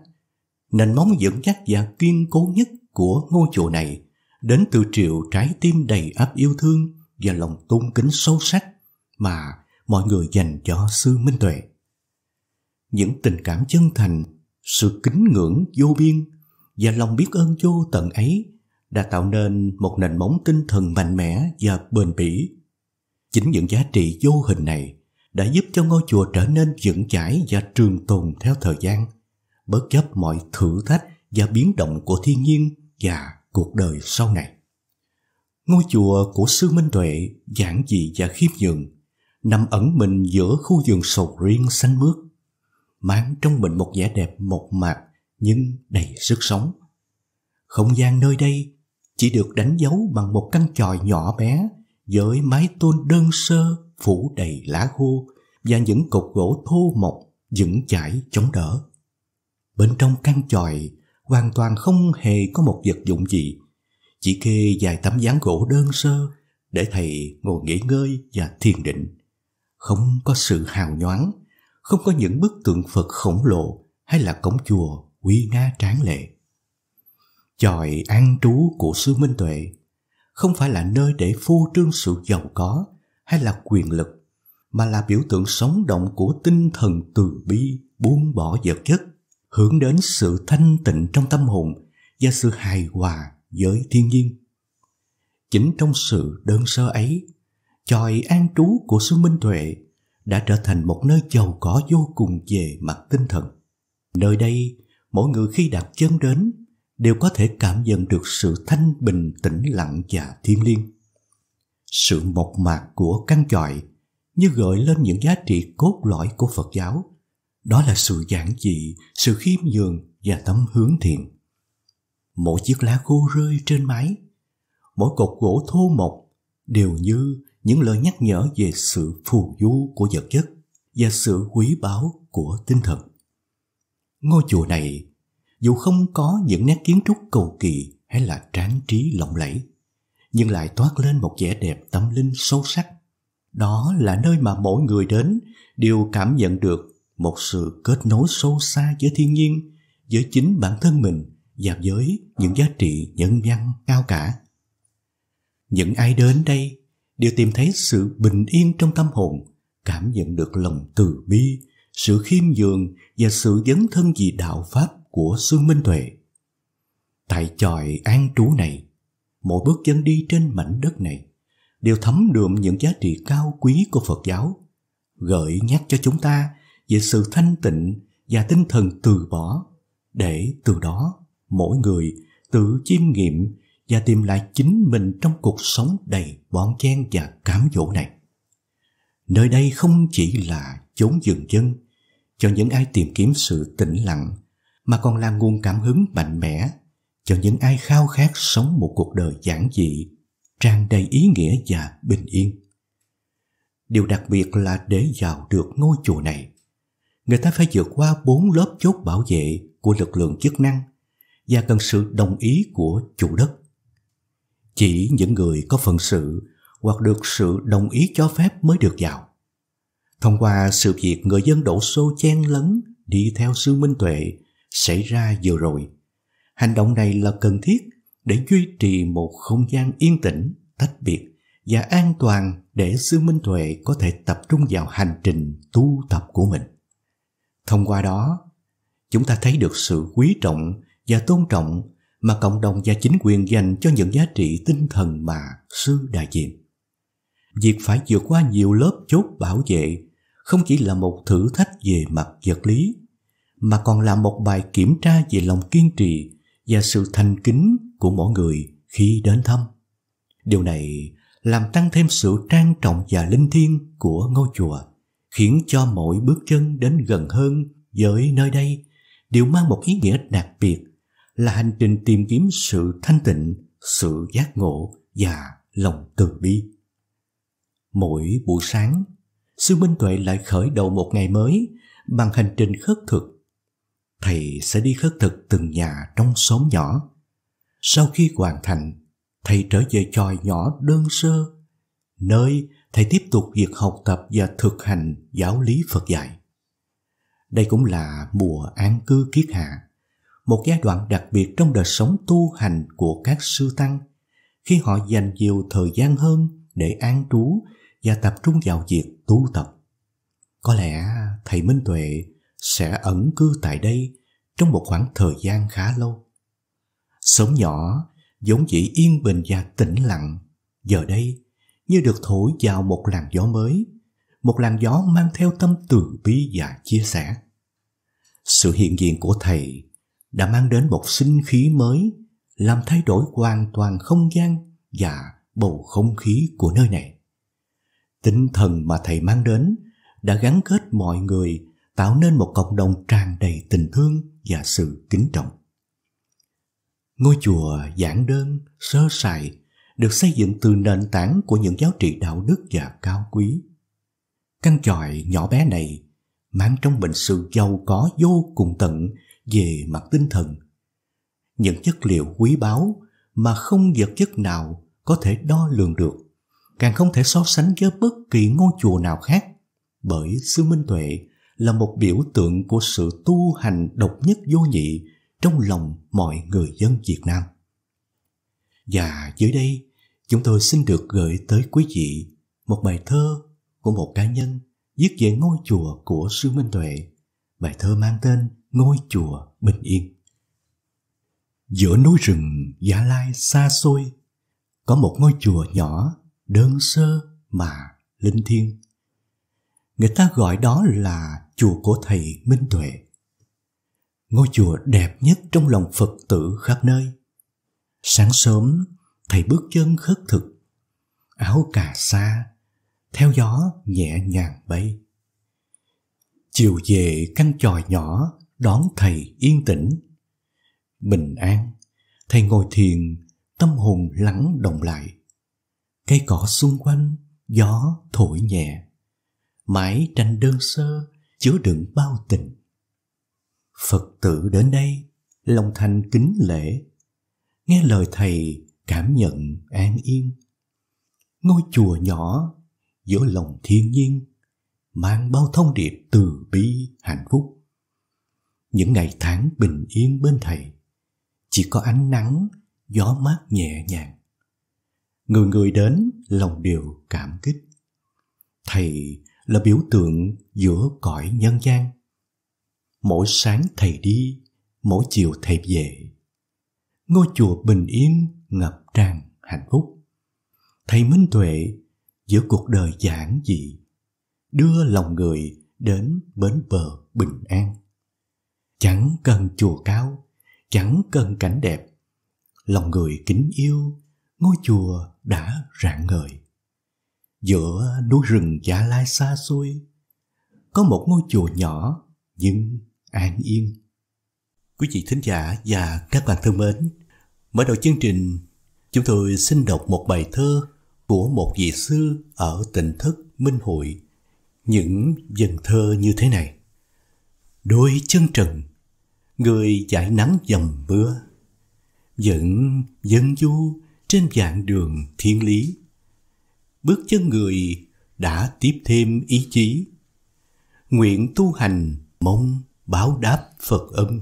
S1: nền móng vững chắc và kiên cố nhất của ngôi chùa này đến từ triệu trái tim đầy ắp yêu thương và lòng tôn kính sâu sắc mà mọi người dành cho sư Minh Tuệ. Những tình cảm chân thành, sự kính ngưỡng vô biên và lòng biết ơn vô tận ấy đã tạo nên một nền móng tinh thần mạnh mẽ và bền bỉ. Chính những giá trị vô hình này đã giúp cho ngôi chùa trở nên vững chãi và trường tồn theo thời gian, bất chấp mọi thử thách và biến động của thiên nhiên và cuộc đời sau này. Ngôi chùa của Sư Minh Tuệ giản dị và khiêm nhường, nằm ẩn mình giữa khu vườn sầu riêng xanh mướt, mang trong mình một vẻ đẹp mộc mạc nhưng đầy sức sống. Không gian nơi đây chỉ được đánh dấu bằng một căn tròi nhỏ bé với mái tôn đơn sơ phủ đầy lá khô và những cột gỗ thô mộc vững chãi chống đỡ. Bên trong căn tròi hoàn toàn không hề có một vật dụng gì, chỉ kê vài tấm ván gỗ đơn sơ để thầy ngồi nghỉ ngơi và thiền định. Không có sự hào nhoáng, không có những bức tượng Phật khổng lồ hay là cổng chùa uy nga tráng lệ chòi an trú của sư Minh Tuệ không phải là nơi để phô trương sự giàu có hay là quyền lực, mà là biểu tượng sống động của tinh thần từ bi, buông bỏ vật chất, hướng đến sự thanh tịnh trong tâm hồn và sự hài hòa với thiên nhiên. Chính trong sự đơn sơ ấy, chòi an trú của sư Minh Tuệ đã trở thành một nơi giàu có vô cùng về mặt tinh thần. Nơi đây, mỗi người khi đặt chân đến đều có thể cảm nhận được sự thanh bình tĩnh lặng và thiêng liêng. Sự mộc mạc của căn chọi như gợi lên những giá trị cốt lõi của Phật giáo. Đó là sự giản dị, sự khiêm nhường và tấm hướng thiện. Mỗi chiếc lá khô rơi trên mái, mỗi cột gỗ thô mộc đều như những lời nhắc nhở về sự phù du của vật chất và sự quý báu của tinh thần. Ngôi chùa này dù không có những nét kiến trúc cầu kỳ hay là tráng trí lộng lẫy, nhưng lại toát lên một vẻ đẹp tâm linh sâu sắc. Đó là nơi mà mỗi người đến đều cảm nhận được một sự kết nối sâu xa giữa thiên nhiên, giữa chính bản thân mình và với những giá trị nhân văn cao cả. Những ai đến đây đều tìm thấy sự bình yên trong tâm hồn, cảm nhận được lòng từ bi, sự khiêm nhường và sự dấn thân vì đạo Pháp của Sương Minh Tuệ. Tại tròi an trú này, mỗi bước chân đi trên mảnh đất này đều thấm đượm những giá trị cao quý của Phật giáo, gợi nhắc cho chúng ta về sự thanh tịnh và tinh thần từ bỏ để từ đó mỗi người tự chiêm nghiệm và tìm lại chính mình trong cuộc sống đầy bon chen và cám dỗ này. Nơi đây không chỉ là chốn dừng chân cho những ai tìm kiếm sự tĩnh lặng mà còn là nguồn cảm hứng mạnh mẽ cho những ai khao khát sống một cuộc đời giản dị, tràn đầy ý nghĩa và bình yên. Điều đặc biệt là để vào được ngôi chùa này, người ta phải vượt qua bốn lớp chốt bảo vệ của lực lượng chức năng và cần sự đồng ý của chủ đất. Chỉ những người có phận sự hoặc được sự đồng ý cho phép mới được vào. Thông qua sự việc người dân đổ xô chen lấn đi theo sư Minh Tuệ xảy ra vừa rồi. Hành động này là cần thiết để duy trì một không gian yên tĩnh, tách biệt và an toàn để sư Minh Tuệ có thể tập trung vào hành trình tu tập của mình. Thông qua đó, chúng ta thấy được sự quý trọng và tôn trọng mà cộng đồng và chính quyền dành cho những giá trị tinh thần mà sư đại diện. Việc phải vượt qua nhiều lớp chốt bảo vệ không chỉ là một thử thách về mặt vật lý mà còn là một bài kiểm tra về lòng kiên trì và sự thành kính của mỗi người khi đến thăm. Điều này làm tăng thêm sự trang trọng và linh thiêng của ngôi chùa, khiến cho mỗi bước chân đến gần hơn với nơi đây đều mang một ý nghĩa đặc biệt là hành trình tìm kiếm sự thanh tịnh, sự giác ngộ và lòng từ bi. Mỗi buổi sáng, Sư Minh Tuệ lại khởi đầu một ngày mới bằng hành trình khất thực thầy sẽ đi khất thực từng nhà trong xóm nhỏ. Sau khi hoàn thành, thầy trở về tròi nhỏ đơn sơ, nơi thầy tiếp tục việc học tập và thực hành giáo lý Phật dạy. Đây cũng là mùa an cư kiết hạ, một giai đoạn đặc biệt trong đời sống tu hành của các sư tăng, khi họ dành nhiều thời gian hơn để an trú và tập trung vào việc tu tập. Có lẽ thầy Minh Tuệ sẽ ẩn cư tại đây trong một khoảng thời gian khá lâu. Sống nhỏ giống dĩ yên bình và tĩnh lặng, giờ đây như được thổi vào một làn gió mới, một làn gió mang theo tâm từ bi và chia sẻ. Sự hiện diện của thầy đã mang đến một sinh khí mới, làm thay đổi hoàn toàn không gian và bầu không khí của nơi này. Tinh thần mà thầy mang đến đã gắn kết mọi người tạo nên một cộng đồng tràn đầy tình thương và sự kính trọng. Ngôi chùa giản đơn, sơ sài được xây dựng từ nền tảng của những giáo trị đạo đức và cao quý. Căn chòi nhỏ bé này mang trong mình sự giàu có vô cùng tận về mặt tinh thần. Những chất liệu quý báu mà không vật chất nào có thể đo lường được, càng không thể so sánh với bất kỳ ngôi chùa nào khác bởi sư Minh Tuệ là một biểu tượng của sự tu hành độc nhất vô nhị trong lòng mọi người dân Việt Nam. Và dưới đây, chúng tôi xin được gửi tới quý vị một bài thơ của một cá nhân viết về ngôi chùa của Sư Minh Tuệ. Bài thơ mang tên Ngôi chùa Bình Yên. Giữa núi rừng Gia Lai xa xôi, có một ngôi chùa nhỏ, đơn sơ mà linh thiêng. Người ta gọi đó là chùa của thầy Minh Tuệ. Ngôi chùa đẹp nhất trong lòng Phật tử khắp nơi. Sáng sớm, thầy bước chân khất thực, áo cà sa, theo gió nhẹ nhàng bay. Chiều về căn tròi nhỏ đón thầy yên tĩnh. Bình an, thầy ngồi thiền, tâm hồn lắng động lại. Cây cỏ xung quanh, gió thổi nhẹ mãi tranh đơn sơ chứa đựng bao tình phật tử đến đây lòng thanh kính lễ nghe lời thầy cảm nhận an yên ngôi chùa nhỏ giữa lòng thiên nhiên mang bao thông điệp từ bi hạnh phúc những ngày tháng bình yên bên thầy chỉ có ánh nắng gió mát nhẹ nhàng người người đến lòng đều cảm kích thầy là biểu tượng giữa cõi nhân gian mỗi sáng thầy đi mỗi chiều thầy về ngôi chùa bình yên ngập tràn hạnh phúc thầy minh tuệ giữa cuộc đời giản dị đưa lòng người đến bến bờ bình an chẳng cần chùa cao chẳng cần cảnh đẹp lòng người kính yêu ngôi chùa đã rạng ngời Giữa núi rừng già Lai xa xôi, có một ngôi chùa nhỏ nhưng an yên. Quý vị thính giả và các bạn thân mến, mở đầu chương trình, chúng tôi xin đọc một bài thơ của một vị sư ở tỉnh thất Minh Hội. Những dần thơ như thế này. Đôi chân trần, người giải nắng dầm mưa, vẫn dân du trên vạn đường thiên lý bước chân người đã tiếp thêm ý chí. Nguyện tu hành mong báo đáp Phật âm.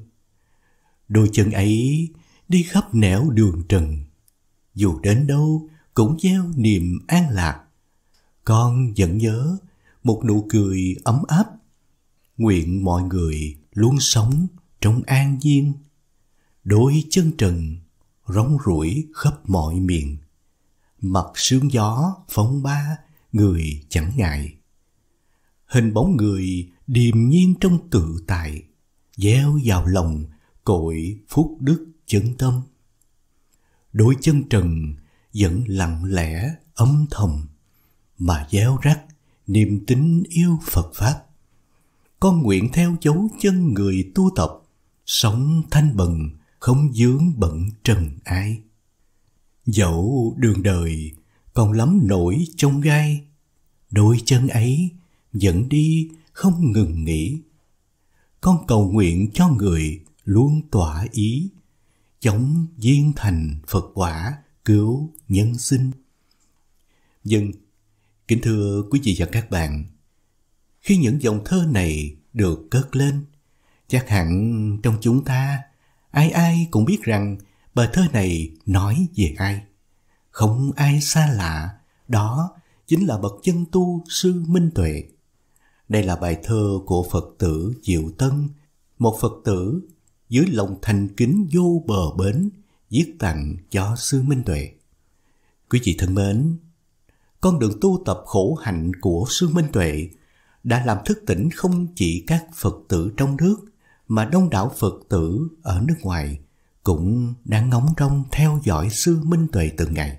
S1: Đôi chân ấy đi khắp nẻo đường trần. Dù đến đâu cũng gieo niềm an lạc. Con vẫn nhớ một nụ cười ấm áp. Nguyện mọi người luôn sống trong an nhiên. Đôi chân trần rong ruổi khắp mọi miền mặt sương gió phong ba người chẳng ngại hình bóng người điềm nhiên trong tự tại gieo vào lòng cội phúc đức chân tâm đôi chân trần vẫn lặng lẽ âm thầm mà gieo rắc niềm tin yêu phật pháp con nguyện theo dấu chân người tu tập sống thanh bần không dướng bận trần ai dẫu đường đời còn lắm nỗi chông gai đôi chân ấy vẫn đi không ngừng nghỉ con cầu nguyện cho người luôn tỏa ý chống viên thành phật quả cứu nhân sinh dân vâng, kính thưa quý vị và các bạn khi những dòng thơ này được cất lên chắc hẳn trong chúng ta ai ai cũng biết rằng bài thơ này nói về ai? Không ai xa lạ, đó chính là bậc chân tu sư Minh Tuệ. Đây là bài thơ của Phật tử Diệu Tân, một Phật tử dưới lòng thành kính vô bờ bến viết tặng cho sư Minh Tuệ. Quý vị thân mến, con đường tu tập khổ hạnh của sư Minh Tuệ đã làm thức tỉnh không chỉ các Phật tử trong nước mà đông đảo Phật tử ở nước ngoài cũng đã ngóng trông theo dõi sư Minh Tuệ từng ngày.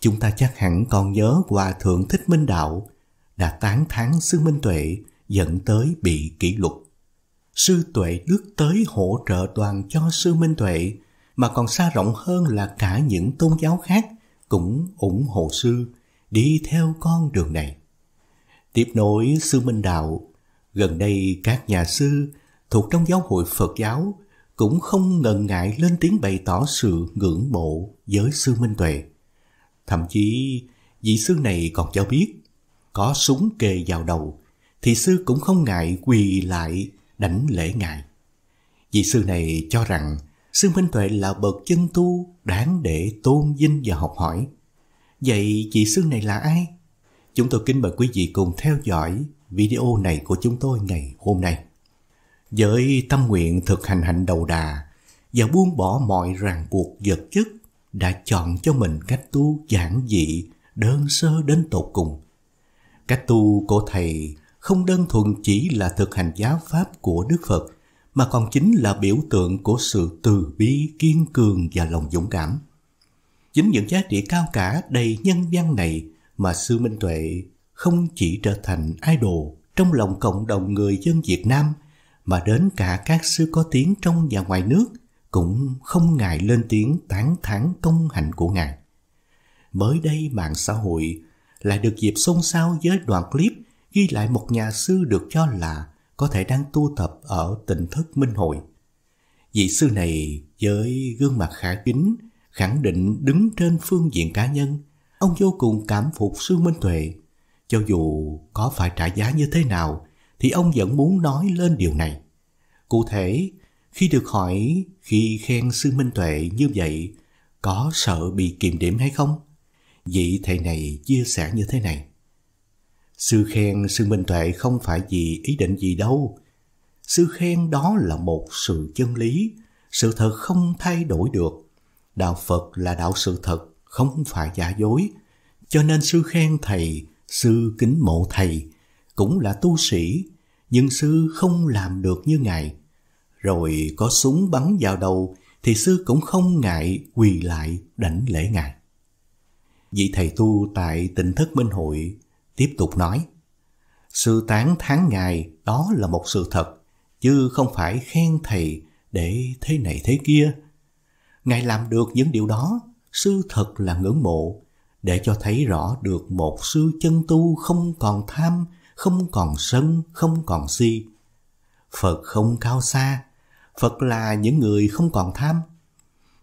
S1: Chúng ta chắc hẳn còn nhớ Hòa Thượng Thích Minh Đạo đã tán thán sư Minh Tuệ dẫn tới bị kỷ luật. Sư Tuệ Đức tới hỗ trợ toàn cho sư Minh Tuệ mà còn xa rộng hơn là cả những tôn giáo khác cũng ủng hộ sư đi theo con đường này. Tiếp nối sư Minh Đạo, gần đây các nhà sư thuộc trong giáo hội Phật giáo cũng không ngần ngại lên tiếng bày tỏ sự ngưỡng mộ với sư Minh Tuệ. Thậm chí, vị sư này còn cho biết, có súng kề vào đầu, thì sư cũng không ngại quỳ lại đảnh lễ ngài. Vị sư này cho rằng, sư Minh Tuệ là bậc chân tu đáng để tôn vinh và học hỏi. Vậy vị sư này là ai? Chúng tôi kính mời quý vị cùng theo dõi video này của chúng tôi ngày hôm nay. Với tâm nguyện thực hành hạnh đầu đà và buông bỏ mọi ràng buộc vật chất đã chọn cho mình cách tu giản dị, đơn sơ đến tột cùng. Cách tu của Thầy không đơn thuần chỉ là thực hành giáo pháp của Đức Phật, mà còn chính là biểu tượng của sự từ bi, kiên cường và lòng dũng cảm. Chính những giá trị cao cả đầy nhân văn này mà Sư Minh Tuệ không chỉ trở thành idol trong lòng cộng đồng người dân Việt Nam mà đến cả các sư có tiếng trong và ngoài nước cũng không ngại lên tiếng tán thán công hạnh của ngài. Mới đây mạng xã hội lại được dịp xôn xao với đoạn clip ghi lại một nhà sư được cho là có thể đang tu tập ở tỉnh thất minh hội. Vị sư này với gương mặt khả kính khẳng định đứng trên phương diện cá nhân, ông vô cùng cảm phục sư Minh Tuệ. Cho dù có phải trả giá như thế nào thì ông vẫn muốn nói lên điều này. Cụ thể, khi được hỏi khi khen sư Minh Tuệ như vậy, có sợ bị kiềm điểm hay không? Vị thầy này chia sẻ như thế này. Sư khen sư Minh Tuệ không phải vì ý định gì đâu. Sư khen đó là một sự chân lý, sự thật không thay đổi được. Đạo Phật là đạo sự thật, không phải giả dối. Cho nên sư khen thầy, sư kính mộ thầy, cũng là tu sĩ, nhưng sư không làm được như ngài. Rồi có súng bắn vào đầu thì sư cũng không ngại quỳ lại đảnh lễ ngài. Vị thầy tu tại tỉnh thất minh hội tiếp tục nói, Sư tán tháng ngài đó là một sự thật, chứ không phải khen thầy để thế này thế kia. Ngài làm được những điều đó, sư thật là ngưỡng mộ, để cho thấy rõ được một sư chân tu không còn tham không còn sân, không còn si. Phật không cao xa, Phật là những người không còn tham.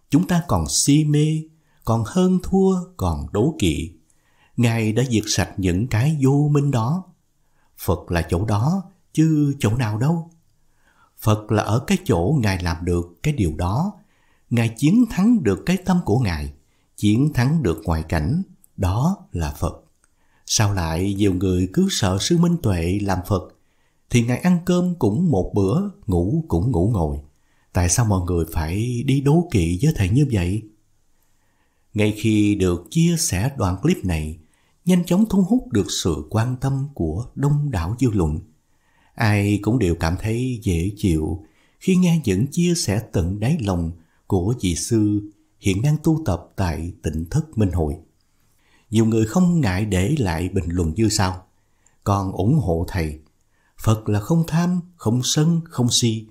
S1: Chúng ta còn si mê, còn hơn thua, còn đố kỵ. Ngài đã diệt sạch những cái vô minh đó. Phật là chỗ đó, chứ chỗ nào đâu. Phật là ở cái chỗ Ngài làm được cái điều đó. Ngài chiến thắng được cái tâm của Ngài, chiến thắng được ngoại cảnh. Đó là Phật. Sao lại nhiều người cứ sợ sư Minh Tuệ làm Phật Thì ngày ăn cơm cũng một bữa Ngủ cũng ngủ ngồi Tại sao mọi người phải đi đố kỵ với thầy như vậy? Ngay khi được chia sẻ đoạn clip này Nhanh chóng thu hút được sự quan tâm của đông đảo dư luận Ai cũng đều cảm thấy dễ chịu Khi nghe những chia sẻ tận đáy lòng của vị sư hiện đang tu tập tại tỉnh thất Minh Hội nhiều người không ngại để lại bình luận như sau. Còn ủng hộ thầy, Phật là không tham, không sân, không si.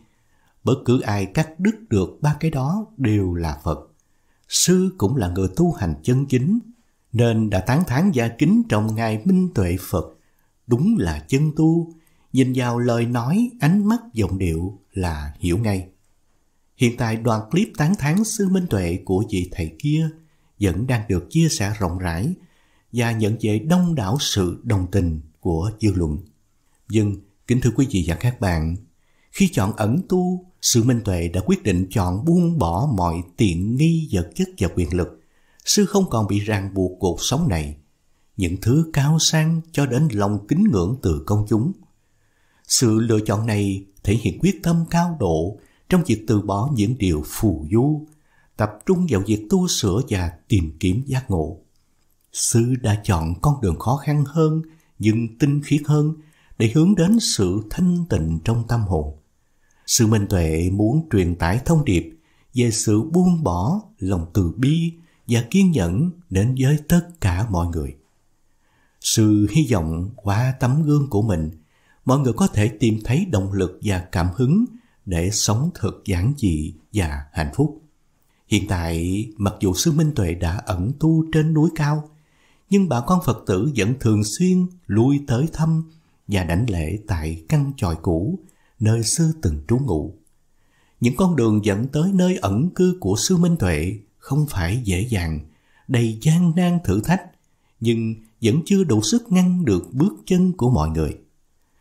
S1: Bất cứ ai cắt đứt được ba cái đó đều là Phật. Sư cũng là người tu hành chân chính, nên đã tán thán gia kính trong Ngài Minh Tuệ Phật. Đúng là chân tu, nhìn vào lời nói, ánh mắt, giọng điệu là hiểu ngay. Hiện tại đoạn clip tán thán sư Minh Tuệ của vị thầy kia vẫn đang được chia sẻ rộng rãi và nhận về đông đảo sự đồng tình của dư luận. Nhưng, kính thưa quý vị và các bạn, khi chọn ẩn tu, sự minh tuệ đã quyết định chọn buông bỏ mọi tiện nghi vật chất và quyền lực. Sư không còn bị ràng buộc cuộc sống này, những thứ cao sang cho đến lòng kính ngưỡng từ công chúng. Sự lựa chọn này thể hiện quyết tâm cao độ trong việc từ bỏ những điều phù du, tập trung vào việc tu sửa và tìm kiếm giác ngộ sư đã chọn con đường khó khăn hơn nhưng tinh khiết hơn để hướng đến sự thanh tịnh trong tâm hồn. Sư Minh Tuệ muốn truyền tải thông điệp về sự buông bỏ, lòng từ bi và kiên nhẫn đến với tất cả mọi người. Sư hy vọng qua tấm gương của mình, mọi người có thể tìm thấy động lực và cảm hứng để sống thật giản dị và hạnh phúc. Hiện tại, mặc dù sư Minh Tuệ đã ẩn tu trên núi cao, nhưng bà con Phật tử vẫn thường xuyên lui tới thăm và đảnh lễ tại căn tròi cũ nơi sư từng trú ngụ. Những con đường dẫn tới nơi ẩn cư của sư Minh Tuệ không phải dễ dàng, đầy gian nan thử thách, nhưng vẫn chưa đủ sức ngăn được bước chân của mọi người.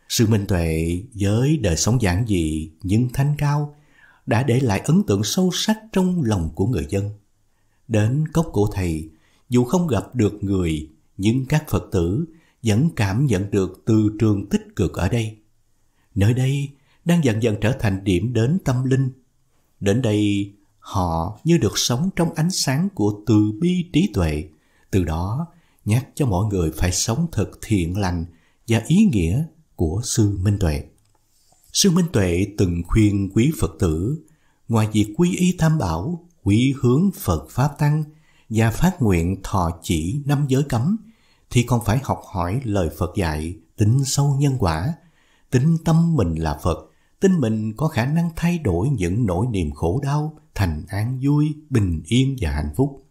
S1: Sư Minh Tuệ với đời sống giản dị nhưng thanh cao đã để lại ấn tượng sâu sắc trong lòng của người dân. Đến cốc của thầy, dù không gặp được người, nhưng các Phật tử vẫn cảm nhận được từ trường tích cực ở đây. Nơi đây đang dần dần trở thành điểm đến tâm linh. Đến đây, họ như được sống trong ánh sáng của từ bi trí tuệ, từ đó nhắc cho mọi người phải sống thật thiện lành và ý nghĩa của Sư Minh Tuệ. Sư Minh Tuệ từng khuyên quý Phật tử, ngoài việc quy y tam bảo, quy hướng Phật Pháp Tăng – và phát nguyện thọ chỉ năm giới cấm thì còn phải học hỏi lời Phật dạy, tính sâu nhân quả, tính tâm mình là Phật, tin mình có khả năng thay đổi những nỗi niềm khổ đau thành an vui, bình yên và hạnh phúc.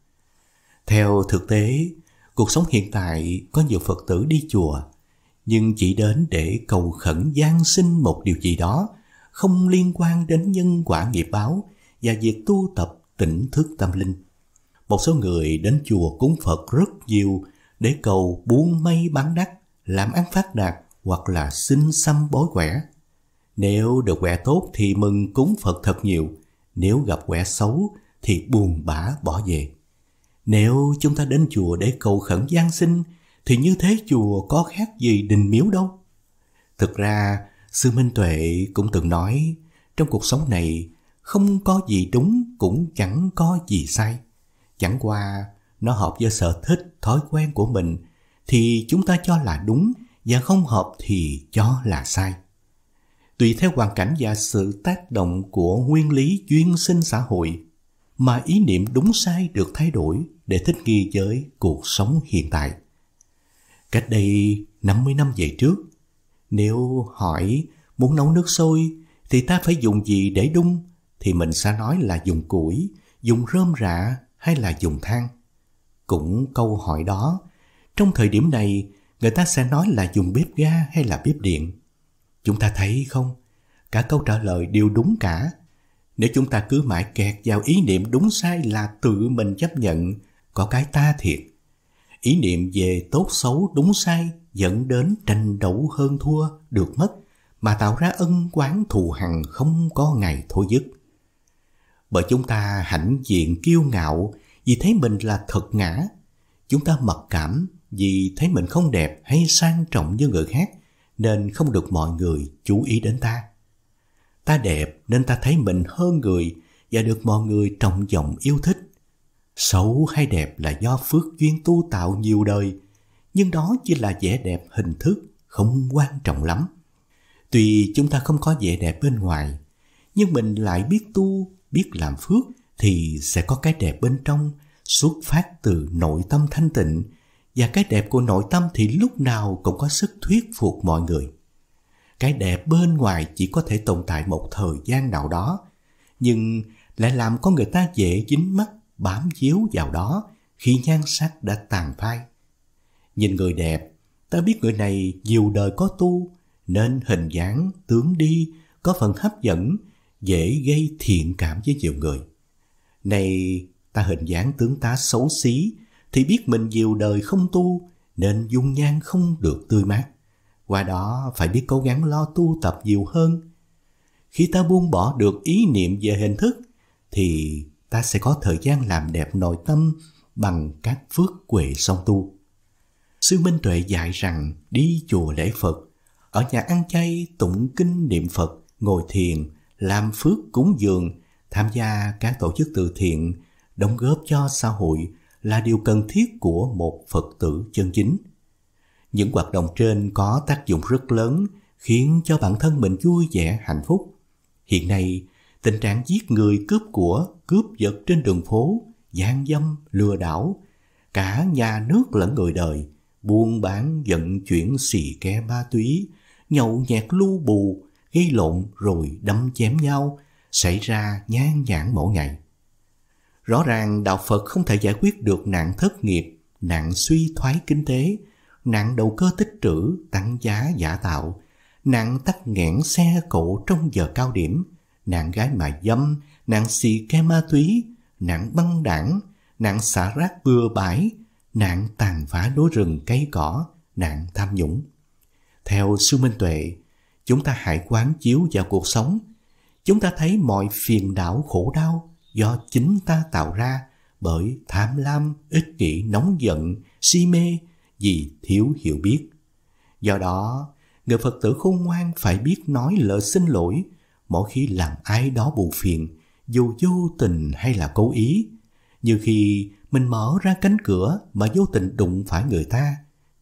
S1: Theo thực tế, cuộc sống hiện tại có nhiều Phật tử đi chùa nhưng chỉ đến để cầu khẩn gian sinh một điều gì đó không liên quan đến nhân quả nghiệp báo và việc tu tập tỉnh thức tâm linh một số người đến chùa cúng Phật rất nhiều để cầu buôn mây bán đắc, làm ăn phát đạt hoặc là xin xăm bói quẻ. Nếu được quẻ tốt thì mừng cúng Phật thật nhiều, nếu gặp quẻ xấu thì buồn bã bỏ về. Nếu chúng ta đến chùa để cầu khẩn gian sinh thì như thế chùa có khác gì đình miếu đâu. Thực ra, Sư Minh Tuệ cũng từng nói, trong cuộc sống này không có gì đúng cũng chẳng có gì sai. Chẳng qua nó hợp với sở thích, thói quen của mình thì chúng ta cho là đúng và không hợp thì cho là sai. Tùy theo hoàn cảnh và sự tác động của nguyên lý duyên sinh xã hội mà ý niệm đúng sai được thay đổi để thích nghi với cuộc sống hiện tại. Cách đây 50 năm về trước, nếu hỏi muốn nấu nước sôi thì ta phải dùng gì để đun thì mình sẽ nói là dùng củi, dùng rơm rạ hay là dùng than Cũng câu hỏi đó, trong thời điểm này người ta sẽ nói là dùng bếp ga hay là bếp điện. Chúng ta thấy không, cả câu trả lời đều đúng cả. Nếu chúng ta cứ mãi kẹt vào ý niệm đúng sai là tự mình chấp nhận, có cái ta thiệt. Ý niệm về tốt xấu đúng sai dẫn đến tranh đấu hơn thua được mất mà tạo ra ân quán thù hằn không có ngày thôi dứt bởi chúng ta hãnh diện kiêu ngạo vì thấy mình là thật ngã. Chúng ta mặc cảm vì thấy mình không đẹp hay sang trọng như người khác nên không được mọi người chú ý đến ta. Ta đẹp nên ta thấy mình hơn người và được mọi người trọng vọng yêu thích. Xấu hay đẹp là do phước duyên tu tạo nhiều đời, nhưng đó chỉ là vẻ đẹp hình thức, không quan trọng lắm. Tuy chúng ta không có vẻ đẹp bên ngoài, nhưng mình lại biết tu biết làm phước thì sẽ có cái đẹp bên trong xuất phát từ nội tâm thanh tịnh và cái đẹp của nội tâm thì lúc nào cũng có sức thuyết phục mọi người cái đẹp bên ngoài chỉ có thể tồn tại một thời gian nào đó nhưng lại làm con người ta dễ dính mắt bám víu vào đó khi nhan sắc đã tàn phai nhìn người đẹp ta biết người này nhiều đời có tu nên hình dáng tướng đi có phần hấp dẫn dễ gây thiện cảm với nhiều người. Này, ta hình dáng tướng tá xấu xí, thì biết mình nhiều đời không tu, nên dung nhan không được tươi mát. Qua đó phải biết cố gắng lo tu tập nhiều hơn. Khi ta buông bỏ được ý niệm về hình thức, thì ta sẽ có thời gian làm đẹp nội tâm bằng các phước quệ song tu. Sư Minh Tuệ dạy rằng đi chùa lễ Phật, ở nhà ăn chay, tụng kinh niệm Phật, ngồi thiền làm phước cúng dường, tham gia các tổ chức từ thiện, đóng góp cho xã hội là điều cần thiết của một Phật tử chân chính. Những hoạt động trên có tác dụng rất lớn khiến cho bản thân mình vui vẻ hạnh phúc. Hiện nay, tình trạng giết người cướp của, cướp giật trên đường phố, gian dâm, lừa đảo, cả nhà nước lẫn người đời, buôn bán vận chuyển xì ke ma túy, nhậu nhẹt lu bù, gây lộn rồi đâm chém nhau, xảy ra nhan nhản mỗi ngày. Rõ ràng đạo Phật không thể giải quyết được nạn thất nghiệp, nạn suy thoái kinh tế, nạn đầu cơ tích trữ, tăng giá giả tạo, nạn tắc nghẽn xe cộ trong giờ cao điểm, nạn gái mại dâm, nạn xì ke ma túy, nạn băng đảng, nạn xả rác bừa bãi, nạn tàn phá đối rừng cây cỏ, nạn tham nhũng. Theo sư Minh Tuệ, chúng ta hãy quán chiếu vào cuộc sống. Chúng ta thấy mọi phiền đảo khổ đau do chính ta tạo ra bởi tham lam, ích kỷ, nóng giận, si mê vì thiếu hiểu biết. Do đó, người Phật tử khôn ngoan phải biết nói lời xin lỗi mỗi khi làm ai đó buồn phiền, dù vô tình hay là cố ý. Như khi mình mở ra cánh cửa mà vô tình đụng phải người ta,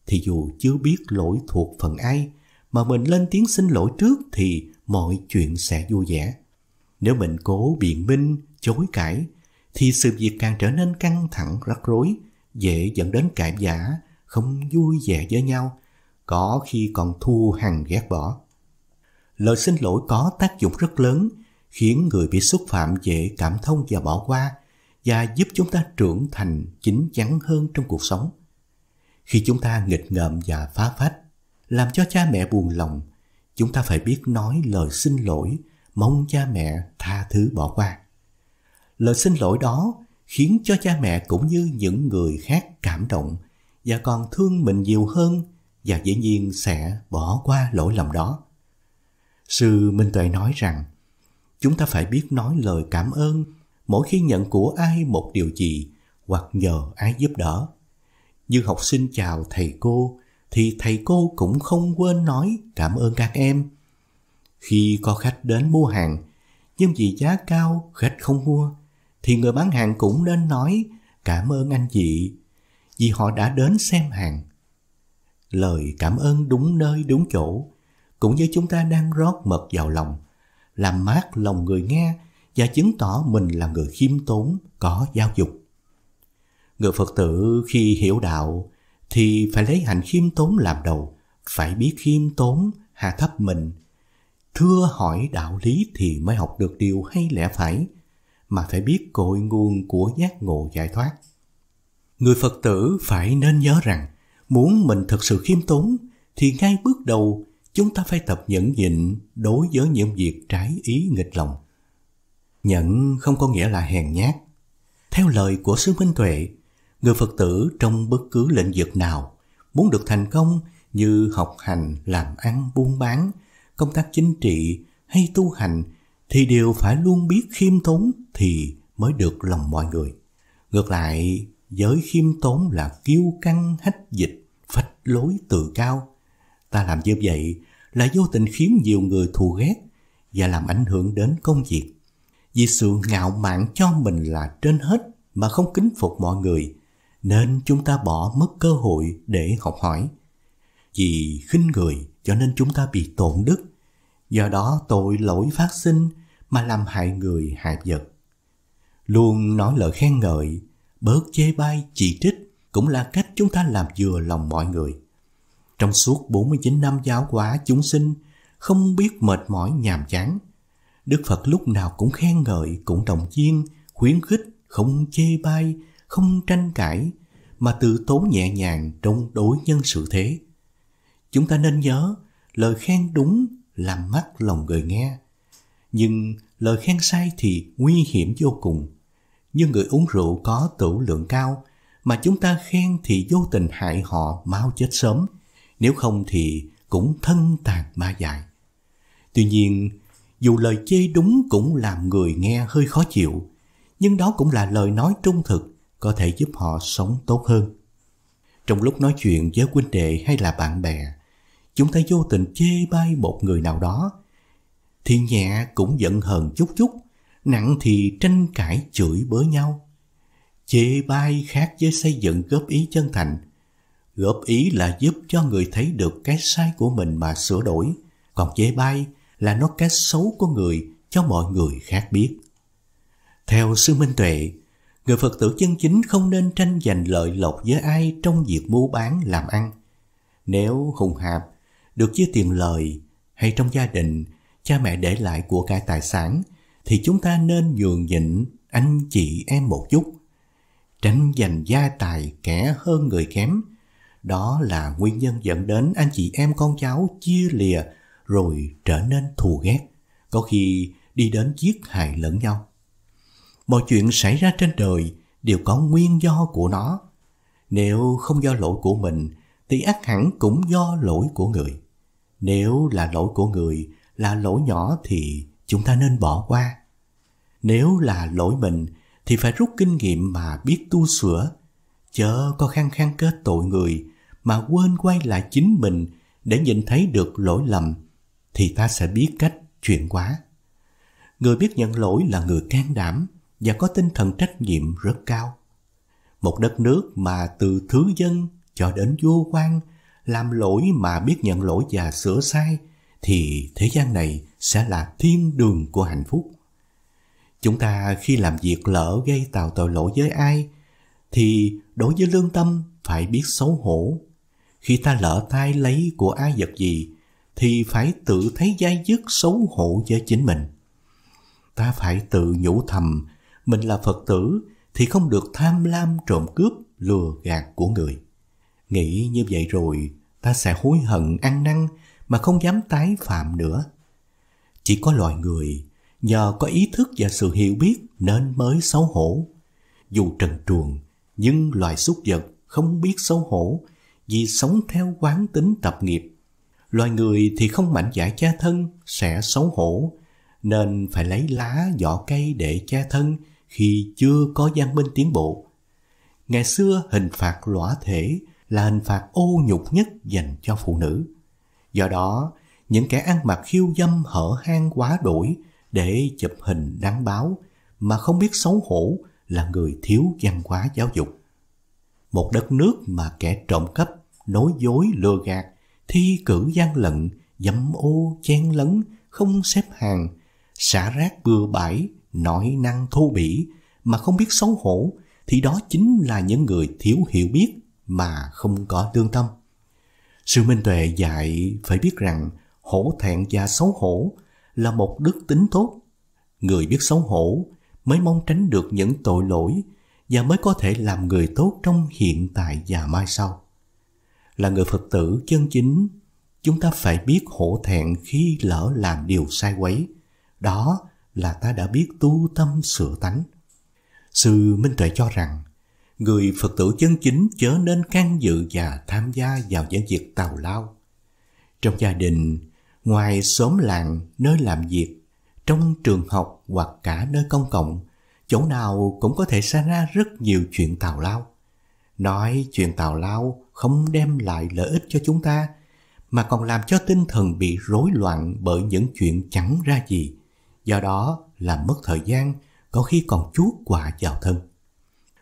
S1: thì dù chưa biết lỗi thuộc phần ai, mà mình lên tiếng xin lỗi trước thì mọi chuyện sẽ vui vẻ. Nếu mình cố biện minh, chối cãi, thì sự việc càng trở nên căng thẳng rắc rối, dễ dẫn đến cãi giả, không vui vẻ với nhau, có khi còn thu hằn ghét bỏ. Lời xin lỗi có tác dụng rất lớn, khiến người bị xúc phạm dễ cảm thông và bỏ qua, và giúp chúng ta trưởng thành chính chắn hơn trong cuộc sống. Khi chúng ta nghịch ngợm và phá phách, làm cho cha mẹ buồn lòng chúng ta phải biết nói lời xin lỗi mong cha mẹ tha thứ bỏ qua lời xin lỗi đó khiến cho cha mẹ cũng như những người khác cảm động và còn thương mình nhiều hơn và dĩ nhiên sẽ bỏ qua lỗi lầm đó sư minh tuệ nói rằng chúng ta phải biết nói lời cảm ơn mỗi khi nhận của ai một điều gì hoặc nhờ ai giúp đỡ như học sinh chào thầy cô thì thầy cô cũng không quên nói cảm ơn các em. Khi có khách đến mua hàng, nhưng vì giá cao khách không mua, thì người bán hàng cũng nên nói cảm ơn anh chị vì họ đã đến xem hàng. Lời cảm ơn đúng nơi đúng chỗ cũng như chúng ta đang rót mật vào lòng, làm mát lòng người nghe và chứng tỏ mình là người khiêm tốn, có giáo dục. Người Phật tử khi hiểu đạo thì phải lấy hạnh khiêm tốn làm đầu, phải biết khiêm tốn, hạ thấp mình. Thưa hỏi đạo lý thì mới học được điều hay lẽ phải, mà phải biết cội nguồn của giác ngộ giải thoát. Người Phật tử phải nên nhớ rằng, muốn mình thật sự khiêm tốn, thì ngay bước đầu chúng ta phải tập nhẫn nhịn đối với những việc trái ý nghịch lòng. Nhẫn không có nghĩa là hèn nhát. Theo lời của Sư Minh Tuệ, Người Phật tử trong bất cứ lĩnh vực nào muốn được thành công như học hành, làm ăn, buôn bán, công tác chính trị hay tu hành thì đều phải luôn biết khiêm tốn thì mới được lòng mọi người. Ngược lại, giới khiêm tốn là kiêu căng hách dịch, phách lối tự cao. Ta làm như vậy là vô tình khiến nhiều người thù ghét và làm ảnh hưởng đến công việc. Vì sự ngạo mạn cho mình là trên hết mà không kính phục mọi người nên chúng ta bỏ mất cơ hội để học hỏi. Vì khinh người cho nên chúng ta bị tổn đức, do đó tội lỗi phát sinh mà làm hại người hại vật. Luôn nói lời khen ngợi, bớt chê bai chỉ trích cũng là cách chúng ta làm vừa lòng mọi người. Trong suốt 49 năm giáo hóa chúng sinh, không biết mệt mỏi nhàm chán, Đức Phật lúc nào cũng khen ngợi, cũng động viên, khuyến khích, không chê bai, không tranh cãi mà tự tố nhẹ nhàng trong đối nhân sự thế. Chúng ta nên nhớ, lời khen đúng làm mắt lòng người nghe. Nhưng lời khen sai thì nguy hiểm vô cùng. Như người uống rượu có tửu lượng cao, mà chúng ta khen thì vô tình hại họ mau chết sớm, nếu không thì cũng thân tàn ma dại. Tuy nhiên, dù lời chê đúng cũng làm người nghe hơi khó chịu, nhưng đó cũng là lời nói trung thực có thể giúp họ sống tốt hơn. Trong lúc nói chuyện với huynh đệ hay là bạn bè, chúng ta vô tình chê bai một người nào đó, thì nhẹ cũng giận hờn chút chút, nặng thì tranh cãi chửi bới nhau. Chê bai khác với xây dựng góp ý chân thành. Góp ý là giúp cho người thấy được cái sai của mình mà sửa đổi, còn chê bai là nó cái xấu của người cho mọi người khác biết. Theo sư Minh Tuệ, người Phật tử chân chính không nên tranh giành lợi lộc với ai trong việc mua bán làm ăn. Nếu hùng hạp, được chia tiền lời hay trong gia đình, cha mẹ để lại của cải tài sản thì chúng ta nên nhường nhịn anh chị em một chút. Tránh giành gia tài kẻ hơn người kém. Đó là nguyên nhân dẫn đến anh chị em con cháu chia lìa rồi trở nên thù ghét, có khi đi đến giết hại lẫn nhau mọi chuyện xảy ra trên đời đều có nguyên do của nó nếu không do lỗi của mình thì ác hẳn cũng do lỗi của người nếu là lỗi của người là lỗi nhỏ thì chúng ta nên bỏ qua nếu là lỗi mình thì phải rút kinh nghiệm mà biết tu sửa chớ có khăng khăng kết tội người mà quên quay lại chính mình để nhìn thấy được lỗi lầm thì ta sẽ biết cách chuyển hóa người biết nhận lỗi là người can đảm và có tinh thần trách nhiệm rất cao. Một đất nước mà từ thứ dân cho đến vua quan làm lỗi mà biết nhận lỗi và sửa sai thì thế gian này sẽ là thiên đường của hạnh phúc. Chúng ta khi làm việc lỡ gây tạo tội lỗi với ai thì đối với lương tâm phải biết xấu hổ. Khi ta lỡ tay lấy của ai vật gì thì phải tự thấy dai dứt xấu hổ với chính mình. Ta phải tự nhủ thầm mình là Phật tử thì không được tham lam trộm cướp lừa gạt của người. Nghĩ như vậy rồi, ta sẽ hối hận ăn năn mà không dám tái phạm nữa. Chỉ có loài người nhờ có ý thức và sự hiểu biết nên mới xấu hổ. Dù trần truồng, nhưng loài súc vật không biết xấu hổ vì sống theo quán tính tập nghiệp. Loài người thì không mạnh giải cha thân sẽ xấu hổ, nên phải lấy lá vỏ cây để che thân khi chưa có văn minh tiến bộ. Ngày xưa hình phạt lõa thể là hình phạt ô nhục nhất dành cho phụ nữ. Do đó, những kẻ ăn mặc khiêu dâm hở hang quá đổi để chụp hình đăng báo mà không biết xấu hổ là người thiếu văn hóa giáo dục. Một đất nước mà kẻ trộm cắp, nói dối lừa gạt, thi cử gian lận, dâm ô, chen lấn, không xếp hàng, xả rác bừa bãi, nói năng thô bỉ mà không biết xấu hổ thì đó chính là những người thiếu hiểu biết mà không có lương tâm. Sư Minh Tuệ dạy phải biết rằng hổ thẹn và xấu hổ là một đức tính tốt. Người biết xấu hổ mới mong tránh được những tội lỗi và mới có thể làm người tốt trong hiện tại và mai sau. Là người Phật tử chân chính, chúng ta phải biết hổ thẹn khi lỡ làm điều sai quấy. Đó là ta đã biết tu tâm sửa tánh. Sư Minh Tuệ cho rằng, người Phật tử chân chính chớ nên can dự và tham gia vào những việc tào lao. Trong gia đình, ngoài xóm làng, nơi làm việc, trong trường học hoặc cả nơi công cộng, chỗ nào cũng có thể xảy ra rất nhiều chuyện tào lao. Nói chuyện tào lao không đem lại lợi ích cho chúng ta, mà còn làm cho tinh thần bị rối loạn bởi những chuyện chẳng ra gì do đó làm mất thời gian, có khi còn chuốt quả vào thân.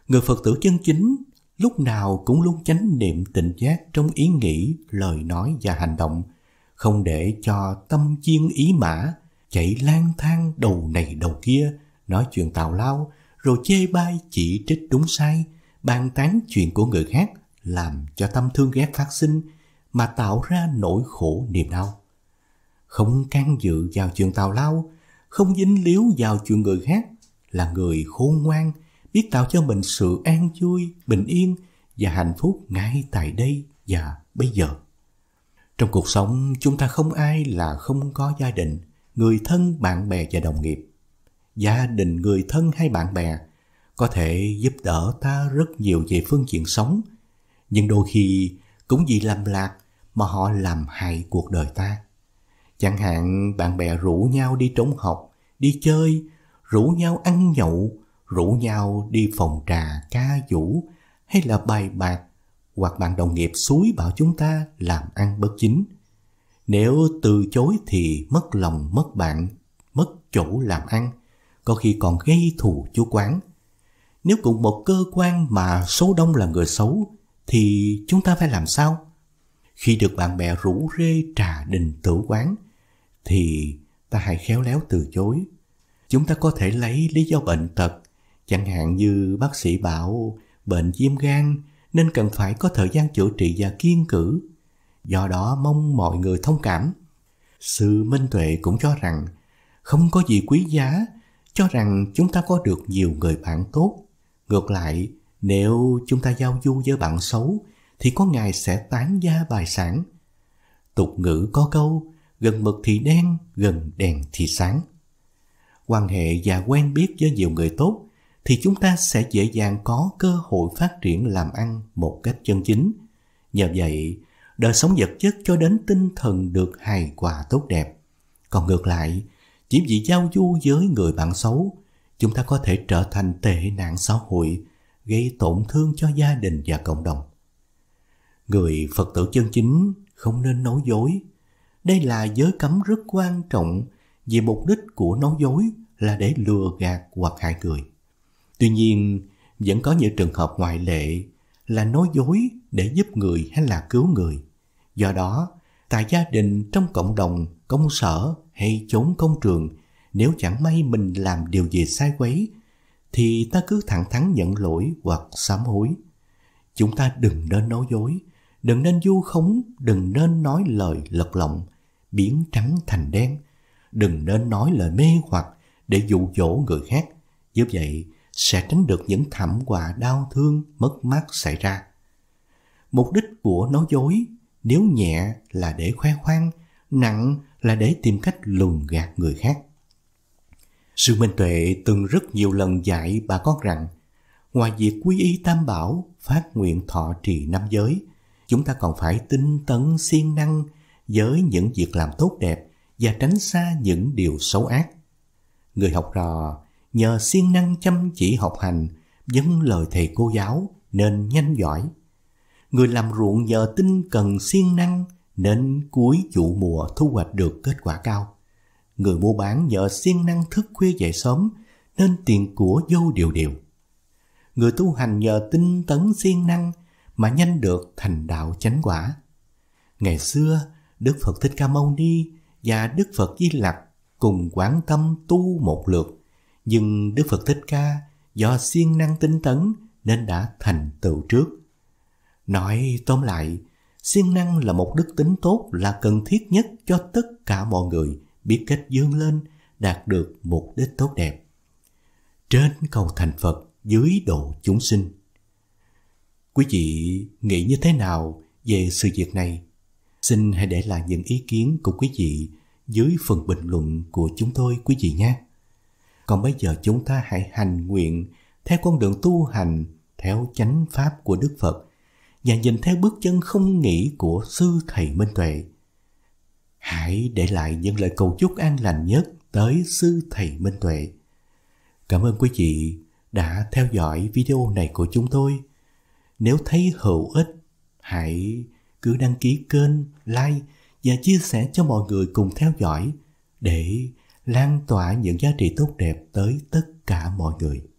S1: Người Phật tử chân chính lúc nào cũng luôn chánh niệm tỉnh giác trong ý nghĩ, lời nói và hành động, không để cho tâm chiên ý mã chạy lang thang đầu này đầu kia, nói chuyện tào lao, rồi chê bai chỉ trích đúng sai, bàn tán chuyện của người khác làm cho tâm thương ghét phát sinh mà tạo ra nỗi khổ niềm đau. Không can dự vào chuyện tào lao, không dính líu vào chuyện người khác, là người khôn ngoan, biết tạo cho mình sự an vui, bình yên và hạnh phúc ngay tại đây và bây giờ. Trong cuộc sống, chúng ta không ai là không có gia đình, người thân, bạn bè và đồng nghiệp. Gia đình, người thân hay bạn bè có thể giúp đỡ ta rất nhiều về phương diện sống, nhưng đôi khi cũng vì lầm lạc mà họ làm hại cuộc đời ta. Chẳng hạn bạn bè rủ nhau đi trốn học, đi chơi, rủ nhau ăn nhậu, rủ nhau đi phòng trà ca vũ hay là bài bạc hoặc bạn đồng nghiệp suối bảo chúng ta làm ăn bất chính. Nếu từ chối thì mất lòng, mất bạn, mất chỗ làm ăn, có khi còn gây thù chú quán. Nếu cùng một cơ quan mà số đông là người xấu thì chúng ta phải làm sao? Khi được bạn bè rủ rê trà đình tử quán, thì ta hãy khéo léo từ chối. Chúng ta có thể lấy lý do bệnh tật, chẳng hạn như bác sĩ bảo bệnh viêm gan nên cần phải có thời gian chữa trị và kiên cử. Do đó mong mọi người thông cảm. Sư Minh Tuệ cũng cho rằng không có gì quý giá, cho rằng chúng ta có được nhiều người bạn tốt. Ngược lại, nếu chúng ta giao du với bạn xấu thì có ngày sẽ tán gia bài sản. Tục ngữ có câu gần mực thì đen, gần đèn thì sáng. Quan hệ và quen biết với nhiều người tốt thì chúng ta sẽ dễ dàng có cơ hội phát triển làm ăn một cách chân chính. Nhờ vậy, đời sống vật chất cho đến tinh thần được hài hòa tốt đẹp. Còn ngược lại, chỉ vì giao du với người bạn xấu, chúng ta có thể trở thành tệ nạn xã hội, gây tổn thương cho gia đình và cộng đồng. Người Phật tử chân chính không nên nói dối, đây là giới cấm rất quan trọng vì mục đích của nói dối là để lừa gạt hoặc hại người. Tuy nhiên, vẫn có những trường hợp ngoại lệ là nói dối để giúp người hay là cứu người. Do đó, tại gia đình, trong cộng đồng, công sở hay chốn công trường, nếu chẳng may mình làm điều gì sai quấy, thì ta cứ thẳng thắn nhận lỗi hoặc sám hối. Chúng ta đừng nên nói dối, đừng nên du khống, đừng nên nói lời lật lọng, biến trắng thành đen. Đừng nên nói lời mê hoặc để dụ dỗ người khác. Như vậy sẽ tránh được những thảm họa đau thương, mất mát xảy ra. Mục đích của nói dối nếu nhẹ là để khoe khoang, nặng là để tìm cách lùng gạt người khác. Sư Minh Tuệ từng rất nhiều lần dạy bà con rằng, ngoài việc quy y tam bảo, phát nguyện thọ trì năm giới, chúng ta còn phải tinh tấn siêng năng với những việc làm tốt đẹp và tránh xa những điều xấu ác. Người học trò nhờ siêng năng chăm chỉ học hành, dâng lời thầy cô giáo nên nhanh giỏi. Người làm ruộng nhờ tinh cần siêng năng nên cuối vụ mùa thu hoạch được kết quả cao. Người mua bán nhờ siêng năng thức khuya dậy sớm nên tiền của vô điều điều. Người tu hành nhờ tinh tấn siêng năng mà nhanh được thành đạo chánh quả. Ngày xưa, Đức Phật Thích Ca Mâu Ni và Đức Phật Di Lặc cùng quán tâm tu một lượt, nhưng Đức Phật Thích Ca do siêng năng tinh tấn nên đã thành tựu trước. Nói tóm lại, siêng năng là một đức tính tốt là cần thiết nhất cho tất cả mọi người biết cách dương lên, đạt được mục đích tốt đẹp. Trên cầu thành Phật, dưới độ chúng sinh. Quý vị nghĩ như thế nào về sự việc này? Xin hãy để lại những ý kiến của quý vị dưới phần bình luận của chúng tôi quý vị nhé. Còn bây giờ chúng ta hãy hành nguyện theo con đường tu hành theo chánh pháp của Đức Phật và nhìn theo bước chân không nghĩ của sư thầy Minh Tuệ. Hãy để lại những lời cầu chúc an lành nhất tới sư thầy Minh Tuệ. Cảm ơn quý vị đã theo dõi video này của chúng tôi. Nếu thấy hữu ích, hãy cứ đăng ký kênh, like và chia sẻ cho mọi người cùng theo dõi để lan tỏa những giá trị tốt đẹp tới tất cả mọi người.